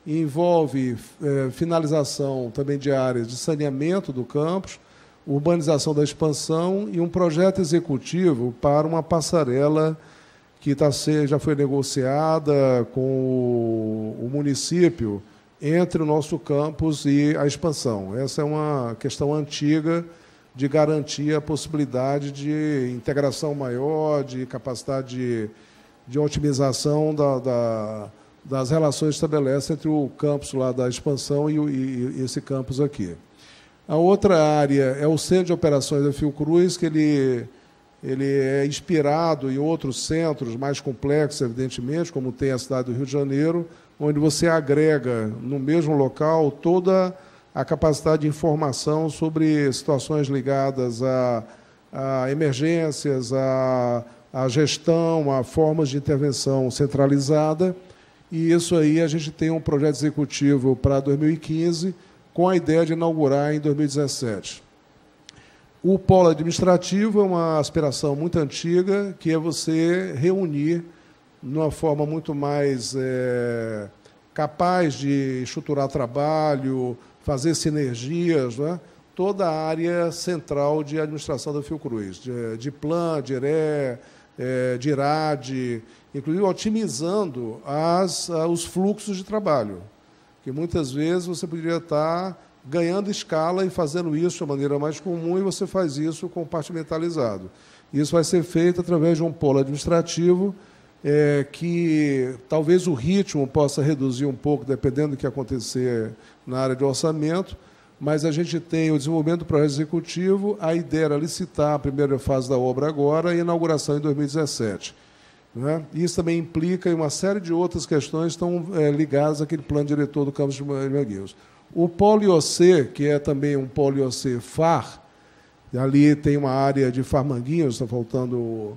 envolve é, finalização também de áreas de saneamento do campus, urbanização da expansão e um projeto executivo para uma passarela que tá, já foi negociada com o, o município entre o nosso campus e a expansão. Essa é uma questão antiga de garantir a possibilidade de integração maior, de capacidade de, de otimização da, da, das relações que estabelece entre o campus lá da expansão e, e, e esse campus aqui. A outra área é o Centro de Operações da Fiocruz, que ele, ele é inspirado em outros centros mais complexos, evidentemente, como tem a cidade do Rio de Janeiro, onde você agrega no mesmo local toda a a capacidade de informação sobre situações ligadas a, a emergências, a, a, gestão, a formas de intervenção centralizada. E isso aí a gente tem um projeto executivo para 2015 com a ideia de inaugurar em 2017. O polo administrativo é uma aspiração muito antiga, que é você reunir numa forma muito mais é, capaz de estruturar trabalho, fazer sinergias, é? toda a área central de administração da Fiocruz, de, de plan, de IRE, é, de IRAD, inclusive otimizando as, os fluxos de trabalho, que muitas vezes você poderia estar ganhando escala e fazendo isso de maneira mais comum, e você faz isso compartimentalizado. Isso vai ser feito através de um polo administrativo, é, que talvez o ritmo possa reduzir um pouco, dependendo do que acontecer na área de orçamento, mas a gente tem o desenvolvimento do projeto executivo, a ideia era licitar a primeira fase da obra agora e a inauguração em 2017. Né? Isso também implica em uma série de outras questões que estão é, ligadas àquele plano diretor do campus de Mangueiros. O polo IOC, que é também um polo IOC FAR, ali tem uma área de farmanguinhos, está faltando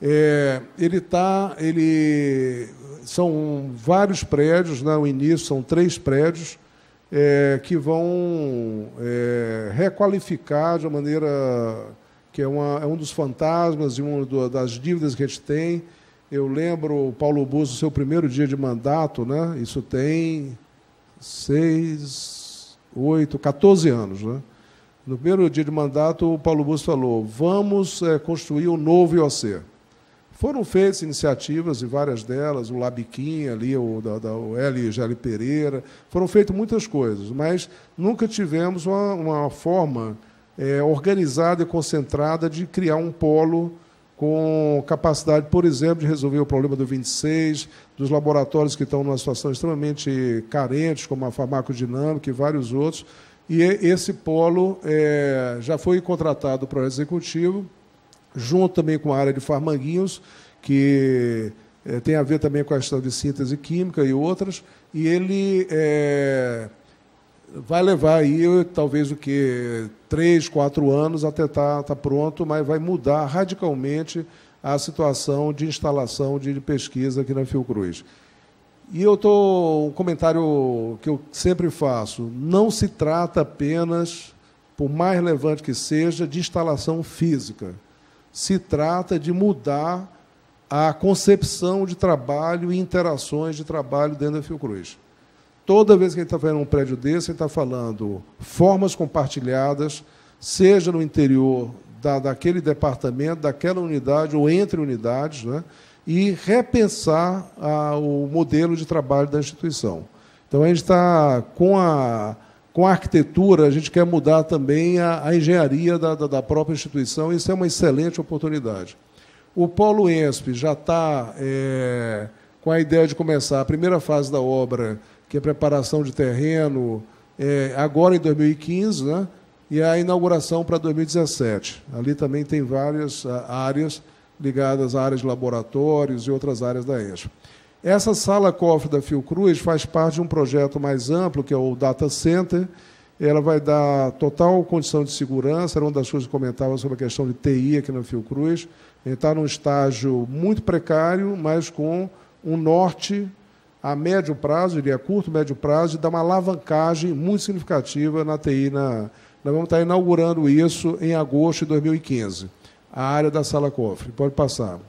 é, ele tá, ele são vários prédios, né, no início são três prédios é, que vão é, requalificar de uma maneira que é, uma, é um dos fantasmas e uma das dívidas que a gente tem. Eu lembro o Paulo Busso, seu primeiro dia de mandato, né? Isso tem seis, oito, 14 anos, né? No primeiro dia de mandato, o Paulo Busso falou: vamos é, construir um novo IOC. Foram feitas iniciativas, e várias delas, o Labiquinha ali, o, da, da, o L. Gelli Pereira, foram feitas muitas coisas, mas nunca tivemos uma, uma forma é, organizada e concentrada de criar um polo com capacidade, por exemplo, de resolver o problema do 26, dos laboratórios que estão numa situação extremamente carente, como a farmacodinâmica e vários outros. E esse polo é, já foi contratado para o executivo, junto também com a área de Farmanguinhos, que é, tem a ver também com a questão de síntese química e outras, e ele é, vai levar aí talvez o que três, quatro anos até estar tá, tá pronto, mas vai mudar radicalmente a situação de instalação de pesquisa aqui na Fiocruz. E eu tô um comentário que eu sempre faço, não se trata apenas, por mais relevante que seja, de instalação física se trata de mudar a concepção de trabalho e interações de trabalho dentro da Fiocruz. Toda vez que a gente está vendo um prédio desse, a gente está falando formas compartilhadas, seja no interior da, daquele departamento, daquela unidade ou entre unidades, né? e repensar a, o modelo de trabalho da instituição. Então, a gente está com a com a arquitetura, a gente quer mudar também a, a engenharia da, da, da, própria instituição, isso é uma excelente oportunidade. O Polo ESP já está é, com a ideia de começar a primeira fase da obra, que é preparação de terreno, é, agora em 2015, né? e a inauguração para 2017. Ali também tem várias áreas ligadas a áreas de laboratórios e outras áreas da ESP. Essa sala cofre da Fiocruz faz parte de um projeto mais amplo, que é o Data Center. Ela vai dar total condição de segurança, era uma das coisas que comentava sobre a questão de TI aqui na Fiocruz. A gente está num estágio muito precário, mas com um norte a médio prazo, iria a curto, médio prazo, e dá uma alavancagem muito significativa na TI. Na... Nós vamos estar inaugurando isso em agosto de 2015, a área da sala cofre. Pode passar.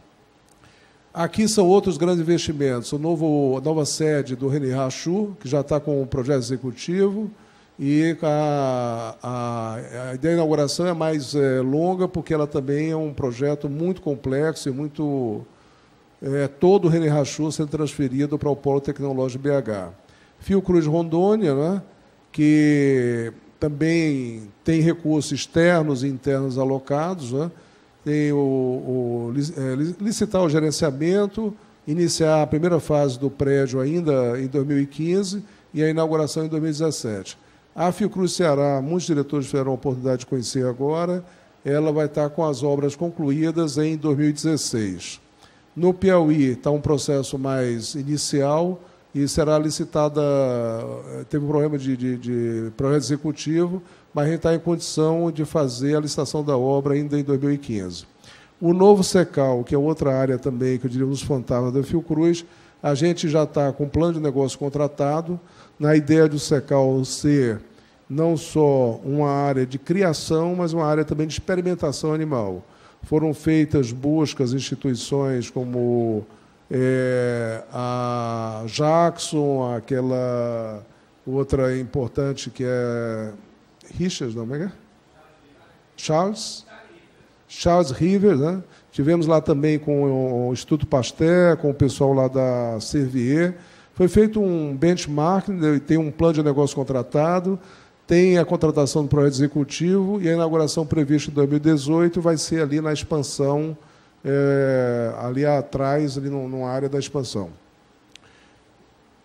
Aqui são outros grandes investimentos. O novo, a nova sede do Reni Rachu, que já está com o projeto executivo, e a, a, a ideia de inauguração é mais é, longa, porque ela também é um projeto muito complexo e muito. É, todo o Reni Rachu sendo transferido para o Polo Tecnológico BH. Fiocruz Rondônia, né, que também tem recursos externos e internos alocados, né, tem o, o é, licitar o gerenciamento, iniciar a primeira fase do prédio ainda em 2015 e a inauguração em 2017. A Fiocruz Ceará, muitos diretores tiveram a oportunidade de conhecer agora, ela vai estar com as obras concluídas em 2016. No Piauí está um processo mais inicial, e será licitada. Eh, teve um problema de, de, de projeto executivo, mas a gente está em condição de fazer a licitação da obra ainda em 2015. O novo SECAL, que é outra área também, que eu diria nos dos fantasmas da Fiocruz, a gente já está com o plano de negócio contratado, na ideia do SECAL ser não só uma área de criação, mas uma área também de experimentação animal. Foram feitas buscas, instituições como é, a Jackson, aquela outra importante que é Richard, não é, é? Charles? Charles River né? Tivemos lá também com o Instituto Pasteur, com o pessoal lá da Servier. Foi feito um benchmark, né? tem um plano de negócio contratado, tem a contratação do projeto executivo e a inauguração prevista em 2018 vai ser ali na expansão é, ali atrás, ali numa área da expansão.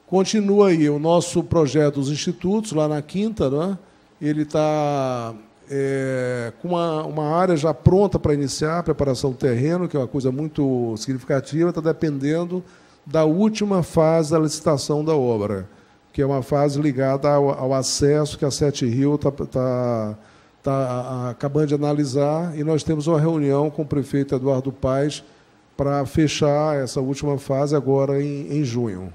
Continua aí o nosso projeto dos institutos, lá na quinta, né? ele está é, com uma, uma área já pronta para iniciar, a preparação do terreno, que é uma coisa muito significativa, está dependendo da última fase da licitação da obra, que é uma fase ligada ao, ao acesso que a Sete Rio está. Tá, tá está acabando de analisar e nós temos uma reunião com o prefeito Eduardo Paes para fechar essa última fase agora em, em junho.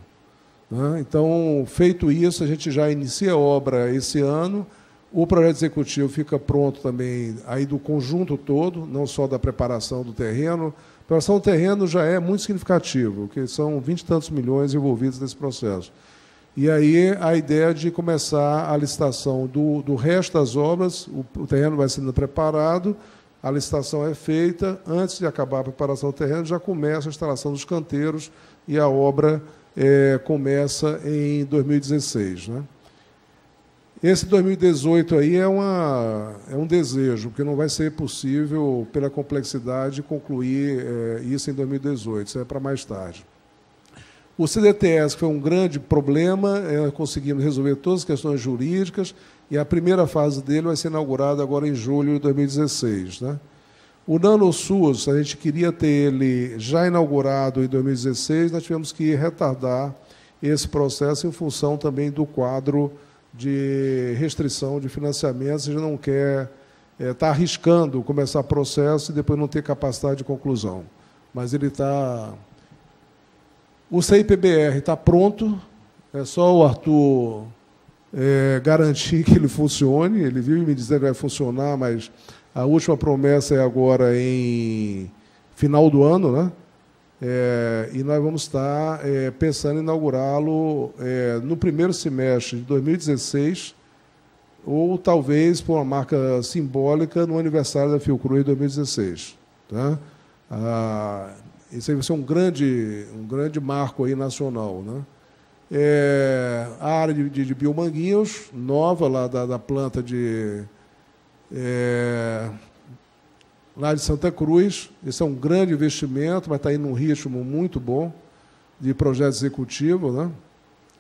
Né? Então, feito isso, a gente já inicia a obra esse ano. O projeto executivo fica pronto também aí do conjunto todo, não só da preparação do terreno. A preparação do terreno já é muito significativo, porque são vinte e tantos milhões envolvidos nesse processo. E aí a ideia de começar a licitação do, do resto das obras, o, o terreno vai sendo preparado, a licitação é feita, antes de acabar a preparação do terreno, já começa a instalação dos canteiros e a obra é, começa em 2016. Né? Esse 2018 aí é, uma, é um desejo, porque não vai ser possível, pela complexidade, concluir é, isso em 2018, isso é para mais tarde. O CDTS foi um grande problema, é, conseguimos resolver todas as questões jurídicas e a primeira fase dele vai ser inaugurada agora em julho de 2016. Né? O NanoSUS, a gente queria ter ele já inaugurado em 2016, nós tivemos que retardar esse processo em função também do quadro de restrição de financiamento, a gente não quer é, estar tá arriscando começar processo e depois não ter capacidade de conclusão. Mas ele está o CIPBR está pronto, é só o Arthur é, garantir que ele funcione. Ele vive me dizendo que vai funcionar, mas a última promessa é agora em final do ano, né? É, e nós vamos estar é, pensando em inaugurá-lo é, no primeiro semestre de 2016, ou talvez por uma marca simbólica no aniversário da Fiocruz de 2016. Tá? Ah, isso aí vai ser um grande, um grande marco aí nacional. Né? É, a área de, de, de biomanguinhos, nova lá da, da planta de. É, lá de Santa Cruz. Esse é um grande investimento, mas está indo num ritmo muito bom de projeto executivo. Né?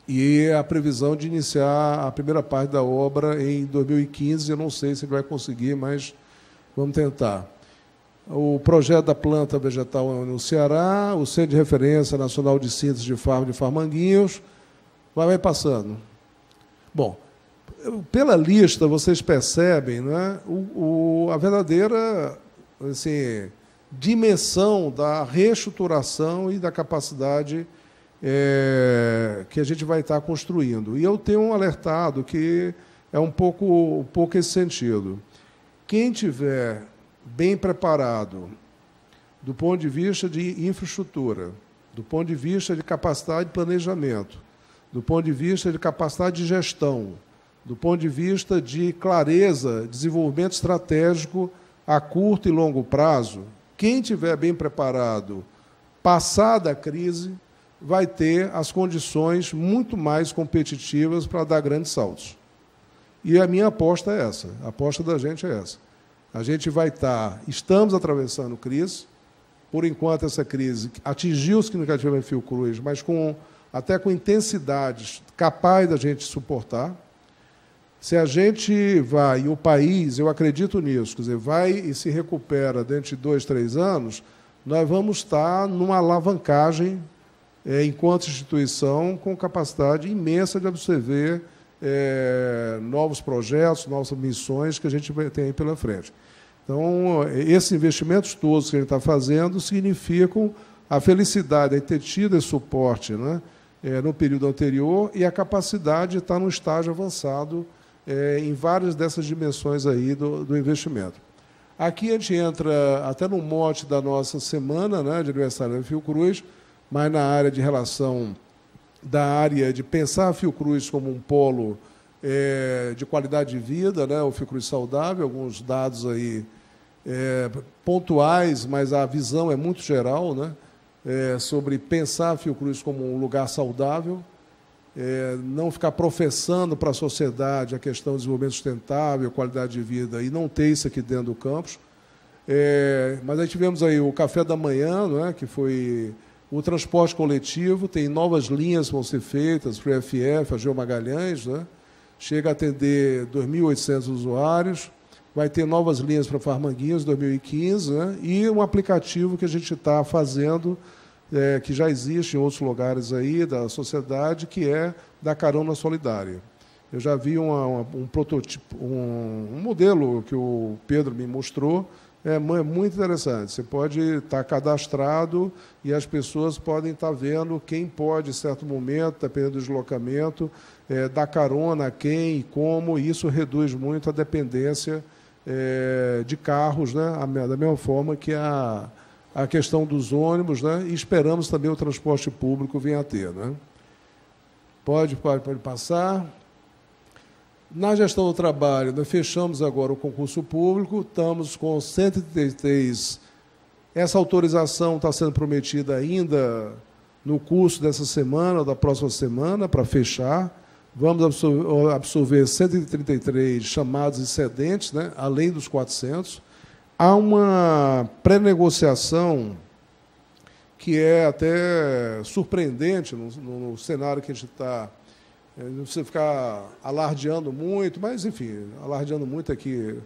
E a previsão de iniciar a primeira parte da obra em 2015, eu não sei se ele vai conseguir, mas vamos tentar o projeto da planta vegetal no Ceará, o Centro de Referência Nacional de Síntese de Farma de Farmanguinhos, vai, vai passando. Bom, pela lista vocês percebem né, o, o, a verdadeira assim, dimensão da reestruturação e da capacidade é, que a gente vai estar construindo. E eu tenho um alertado que é um pouco, um pouco esse sentido. Quem tiver bem preparado do ponto de vista de infraestrutura, do ponto de vista de capacidade de planejamento, do ponto de vista de capacidade de gestão, do ponto de vista de clareza, desenvolvimento estratégico a curto e longo prazo, quem tiver bem preparado, passada a crise, vai ter as condições muito mais competitivas para dar grandes saltos. E a minha aposta é essa, a aposta da gente é essa. A gente vai estar, tá, estamos atravessando crise. Por enquanto, essa crise atingiu significativamente cruz, mas com, até com intensidades capaz da gente suportar. Se a gente vai, e o país, eu acredito nisso, quer dizer, vai e se recupera dentro de dois, três anos, nós vamos estar numa alavancagem, é, enquanto instituição, com capacidade imensa de absorver é, novos projetos, novas missões que a gente tem aí pela frente. Então, esses investimentos todos que a gente está fazendo significam a felicidade de ter tido esse suporte né, é, no período anterior e a capacidade de estar tá no estágio avançado é, em várias dessas dimensões aí do, do investimento. Aqui a gente entra até no mote da nossa semana né, de aniversário da Fiocruz, mas na área de relação da área de pensar a Fiocruz como um polo é, de qualidade de vida, né? o Fiocruz saudável, alguns dados aí é, pontuais, mas a visão é muito geral, né? É, sobre pensar a Fiocruz como um lugar saudável, é, não ficar professando para a sociedade a questão do desenvolvimento sustentável, qualidade de vida, e não ter isso aqui dentro do campus. É, mas aí tivemos aí o café da manhã, né, que foi o transporte coletivo tem novas linhas vão ser feitas o FF, a Geo Magalhães, né? chega a atender 2.800 usuários, vai ter novas linhas para Farmanguinhos 2015 né? e um aplicativo que a gente está fazendo, é, que já existe em outros lugares aí da sociedade, que é da Carona Solidária. Eu já vi uma, uma, um prototipo, um, um modelo que o Pedro me mostrou, é, é muito interessante. Você pode estar tá cadastrado e as pessoas podem estar tá vendo quem pode, em certo momento, dependendo do deslocamento, é, dar carona a quem e como. E isso reduz muito a dependência é, de carros, né? da mesma forma que a, a questão dos ônibus, né? e esperamos também o transporte público venha a ter. Né? Pode, pode, pode passar. Na gestão do trabalho, nós fechamos agora o concurso público, estamos com 133. Essa autorização está sendo prometida ainda no curso dessa semana, ou da próxima semana, para fechar. Vamos absorver, 133 chamados excedentes, né, além dos 400. Há uma pré-negociação que é até surpreendente no, no cenário que a gente está é, não precisa ficar alardeando muito, mas, enfim, alardeando muito aqui,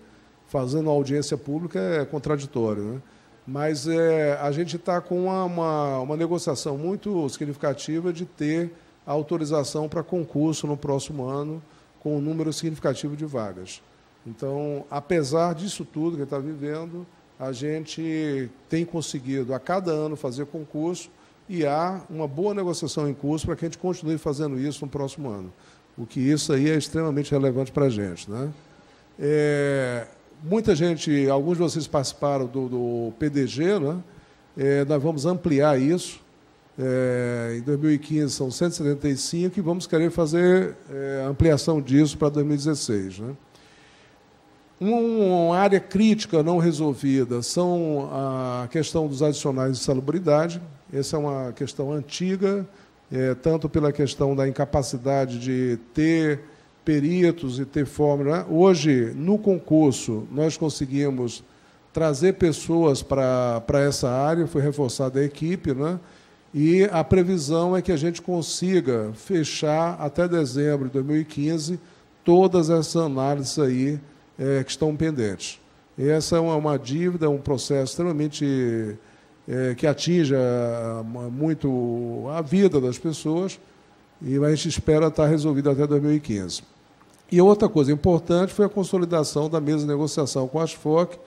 fazendo audiência pública é contraditório. Né? Mas é, a gente está com uma, uma, uma, negociação muito significativa de ter autorização para concurso no próximo ano com um número significativo de vagas. Então, apesar disso tudo que está vivendo, a gente tem conseguido a cada ano fazer concurso e há uma boa negociação em curso para que a gente continue fazendo isso no próximo ano. O que isso aí é extremamente relevante para a gente. Né? É, muita gente, alguns de vocês participaram do, do PDG, né? É, nós vamos ampliar isso. É, em 2015 são 175 e vamos querer fazer é, ampliação disso para 2016. Né? Uma área crítica não resolvida são a questão dos adicionais de salubridade, essa é uma questão antiga, é, tanto pela questão da incapacidade de ter peritos e ter fórmula. Né? Hoje, no concurso, nós conseguimos trazer pessoas para essa área, foi reforçada a equipe, né? e a previsão é que a gente consiga fechar até dezembro de 2015 todas essas análises aí é, que estão pendentes. Essa é uma, uma dívida, um processo extremamente é, que atinja ah, muito a vida das pessoas, e a gente espera estar resolvido até 2015. E outra coisa importante foi a consolidação da mesa de negociação com a ASFOC.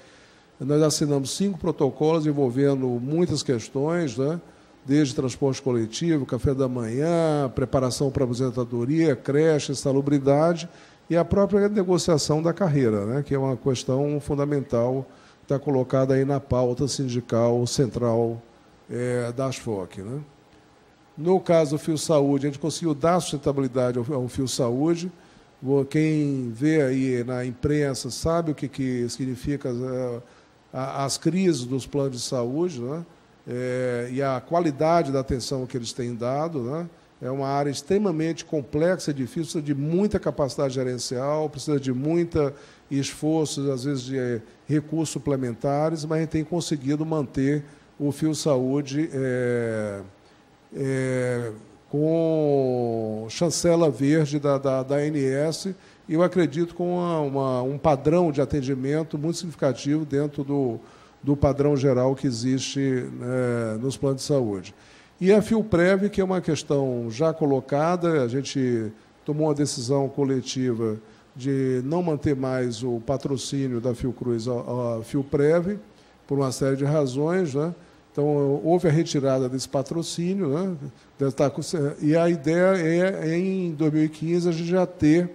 Nós assinamos cinco protocolos envolvendo muitas questões, né? desde transporte coletivo, café da manhã, preparação para aposentadoria, creche, salubridade e a própria negociação da carreira, né? que é uma questão fundamental está colocada aí na pauta sindical central é, da ASFOC. Né? No caso do Fio Saúde, a gente conseguiu dar sustentabilidade ao, Fio Saúde. Quem vê aí na imprensa sabe o que, que significa é, as crises dos planos de saúde né? É, e a qualidade da atenção que eles têm dado. Né? É uma área extremamente complexa, difícil, precisa de muita capacidade gerencial, precisa de muita esforços, às vezes, de é, recursos suplementares, mas a gente tem conseguido manter o Fio Saúde é, é, com chancela verde da, da, da ANS, e eu acredito com uma, uma, um padrão de atendimento muito significativo dentro do, do padrão geral que existe né, nos planos de saúde. E a FIOPREV, que é uma questão já colocada, a gente tomou uma decisão coletiva de não manter mais o patrocínio da Fiocruz à Fioprev, por uma série de razões. Né? Então, houve a retirada desse patrocínio. Né? E a ideia é, é em 2015, a gente já ter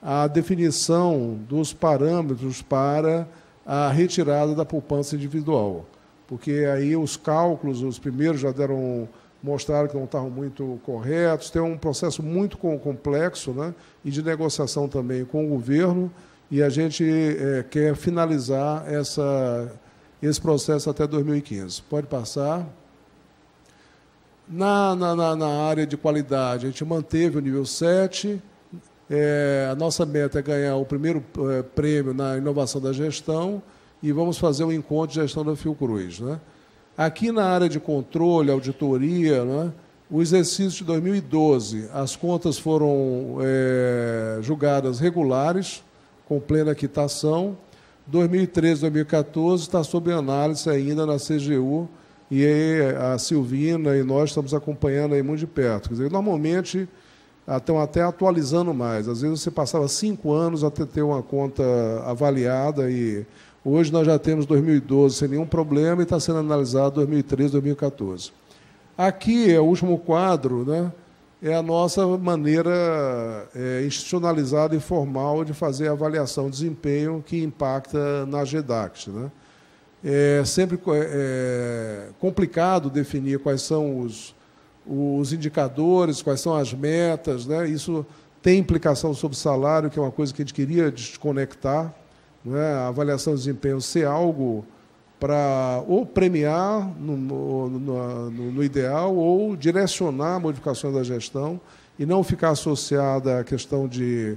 a definição dos parâmetros para a retirada da poupança individual. Porque aí os cálculos, os primeiros já deram mostraram que não estavam muito corretos. Tem um processo muito complexo né, e de negociação também com o governo, e a gente é, quer finalizar essa, esse processo até 2015. Pode passar. Na, na, na área de qualidade, a gente manteve o nível 7. É, a nossa meta é ganhar o primeiro é, prêmio na inovação da gestão e vamos fazer um encontro de gestão da Fiocruz. Né? Aqui na área de controle, auditoria, né, o exercício de 2012, as contas foram é, julgadas regulares, com plena quitação. 2013, 2014 está sob análise ainda na CGU e aí a Silvina e nós estamos acompanhando aí muito de perto. Quer dizer, normalmente estão até atualizando mais. Às vezes você passava cinco anos até ter uma conta avaliada e Hoje nós já temos 2012 sem nenhum problema e está sendo analisado 2013, 2014. Aqui é o último quadro, né? é a nossa maneira é, institucionalizada e formal de fazer a avaliação de desempenho que impacta na GEDACT. Né? É sempre é, é, complicado definir quais são os, os indicadores, quais são as metas. Né? Isso tem implicação sobre salário, que é uma coisa que a gente queria desconectar, né? A avaliação de desempenho ser algo para ou premiar, no, no, no ideal, ou direcionar modificações da gestão e não ficar associada à questão de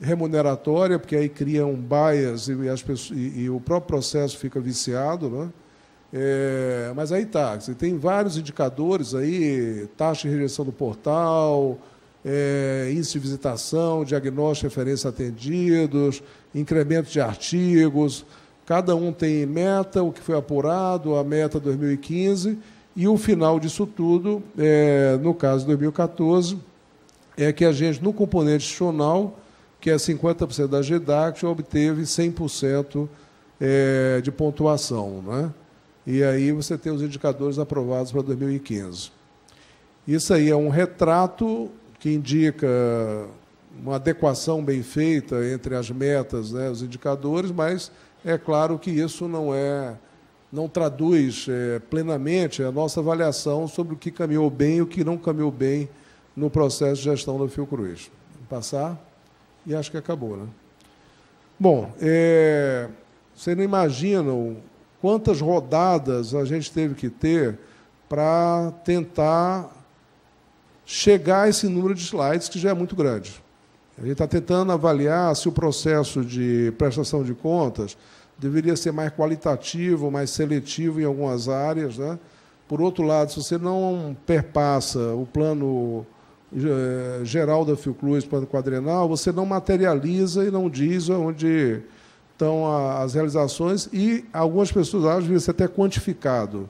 remuneratória, porque aí cria um bias e, pessoas, e, e o próprio processo fica viciado, né? É, mas aí tá, você tem vários indicadores aí, taxa de rejeição do portal, é, índice de visitação, diagnóstico referência atendidos, incremento de artigos. Cada um tem meta, o que foi apurado, a meta 2015, e o final disso tudo, é, no caso de 2014, é que a gente, no componente institucional, que é 50% da GEDACT, obteve 100% é, de pontuação. Né? E aí você tem os indicadores aprovados para 2015. Isso aí é um retrato que indica uma adequação bem feita entre as metas, né, os indicadores, mas é claro que isso não é não traduz é, plenamente a nossa avaliação sobre o que caminhou bem e o que não caminhou bem no processo de gestão da Fiocruz. Vou passar e acho que acabou, né? Bom, é, vocês não imaginam quantas rodadas a gente teve que ter para tentar chegar a esse número de slides, que já é muito grande. A gente está tentando avaliar se o processo de prestação de contas deveria ser mais qualitativo, mais seletivo em algumas áreas. Né? Por outro lado, se você não perpassa o plano é, geral da Fiocruz, plano quadrenal, você não materializa e não diz onde estão as realizações e algumas pessoas acham que isso é até quantificado.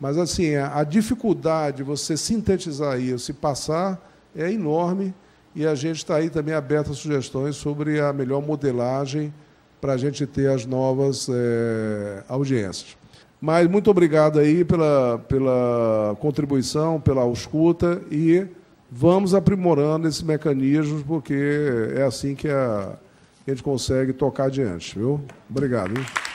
Mas assim, a, dificuldade de você sintetizar isso e passar é enorme e a gente está aí também aberto a sugestões sobre a melhor modelagem para a gente ter as novas é, audiências. Mas muito obrigado aí pela, pela contribuição, pela escuta e vamos aprimorando esses mecanismos, porque é assim que a, a gente consegue tocar adiante. Viu? Obrigado.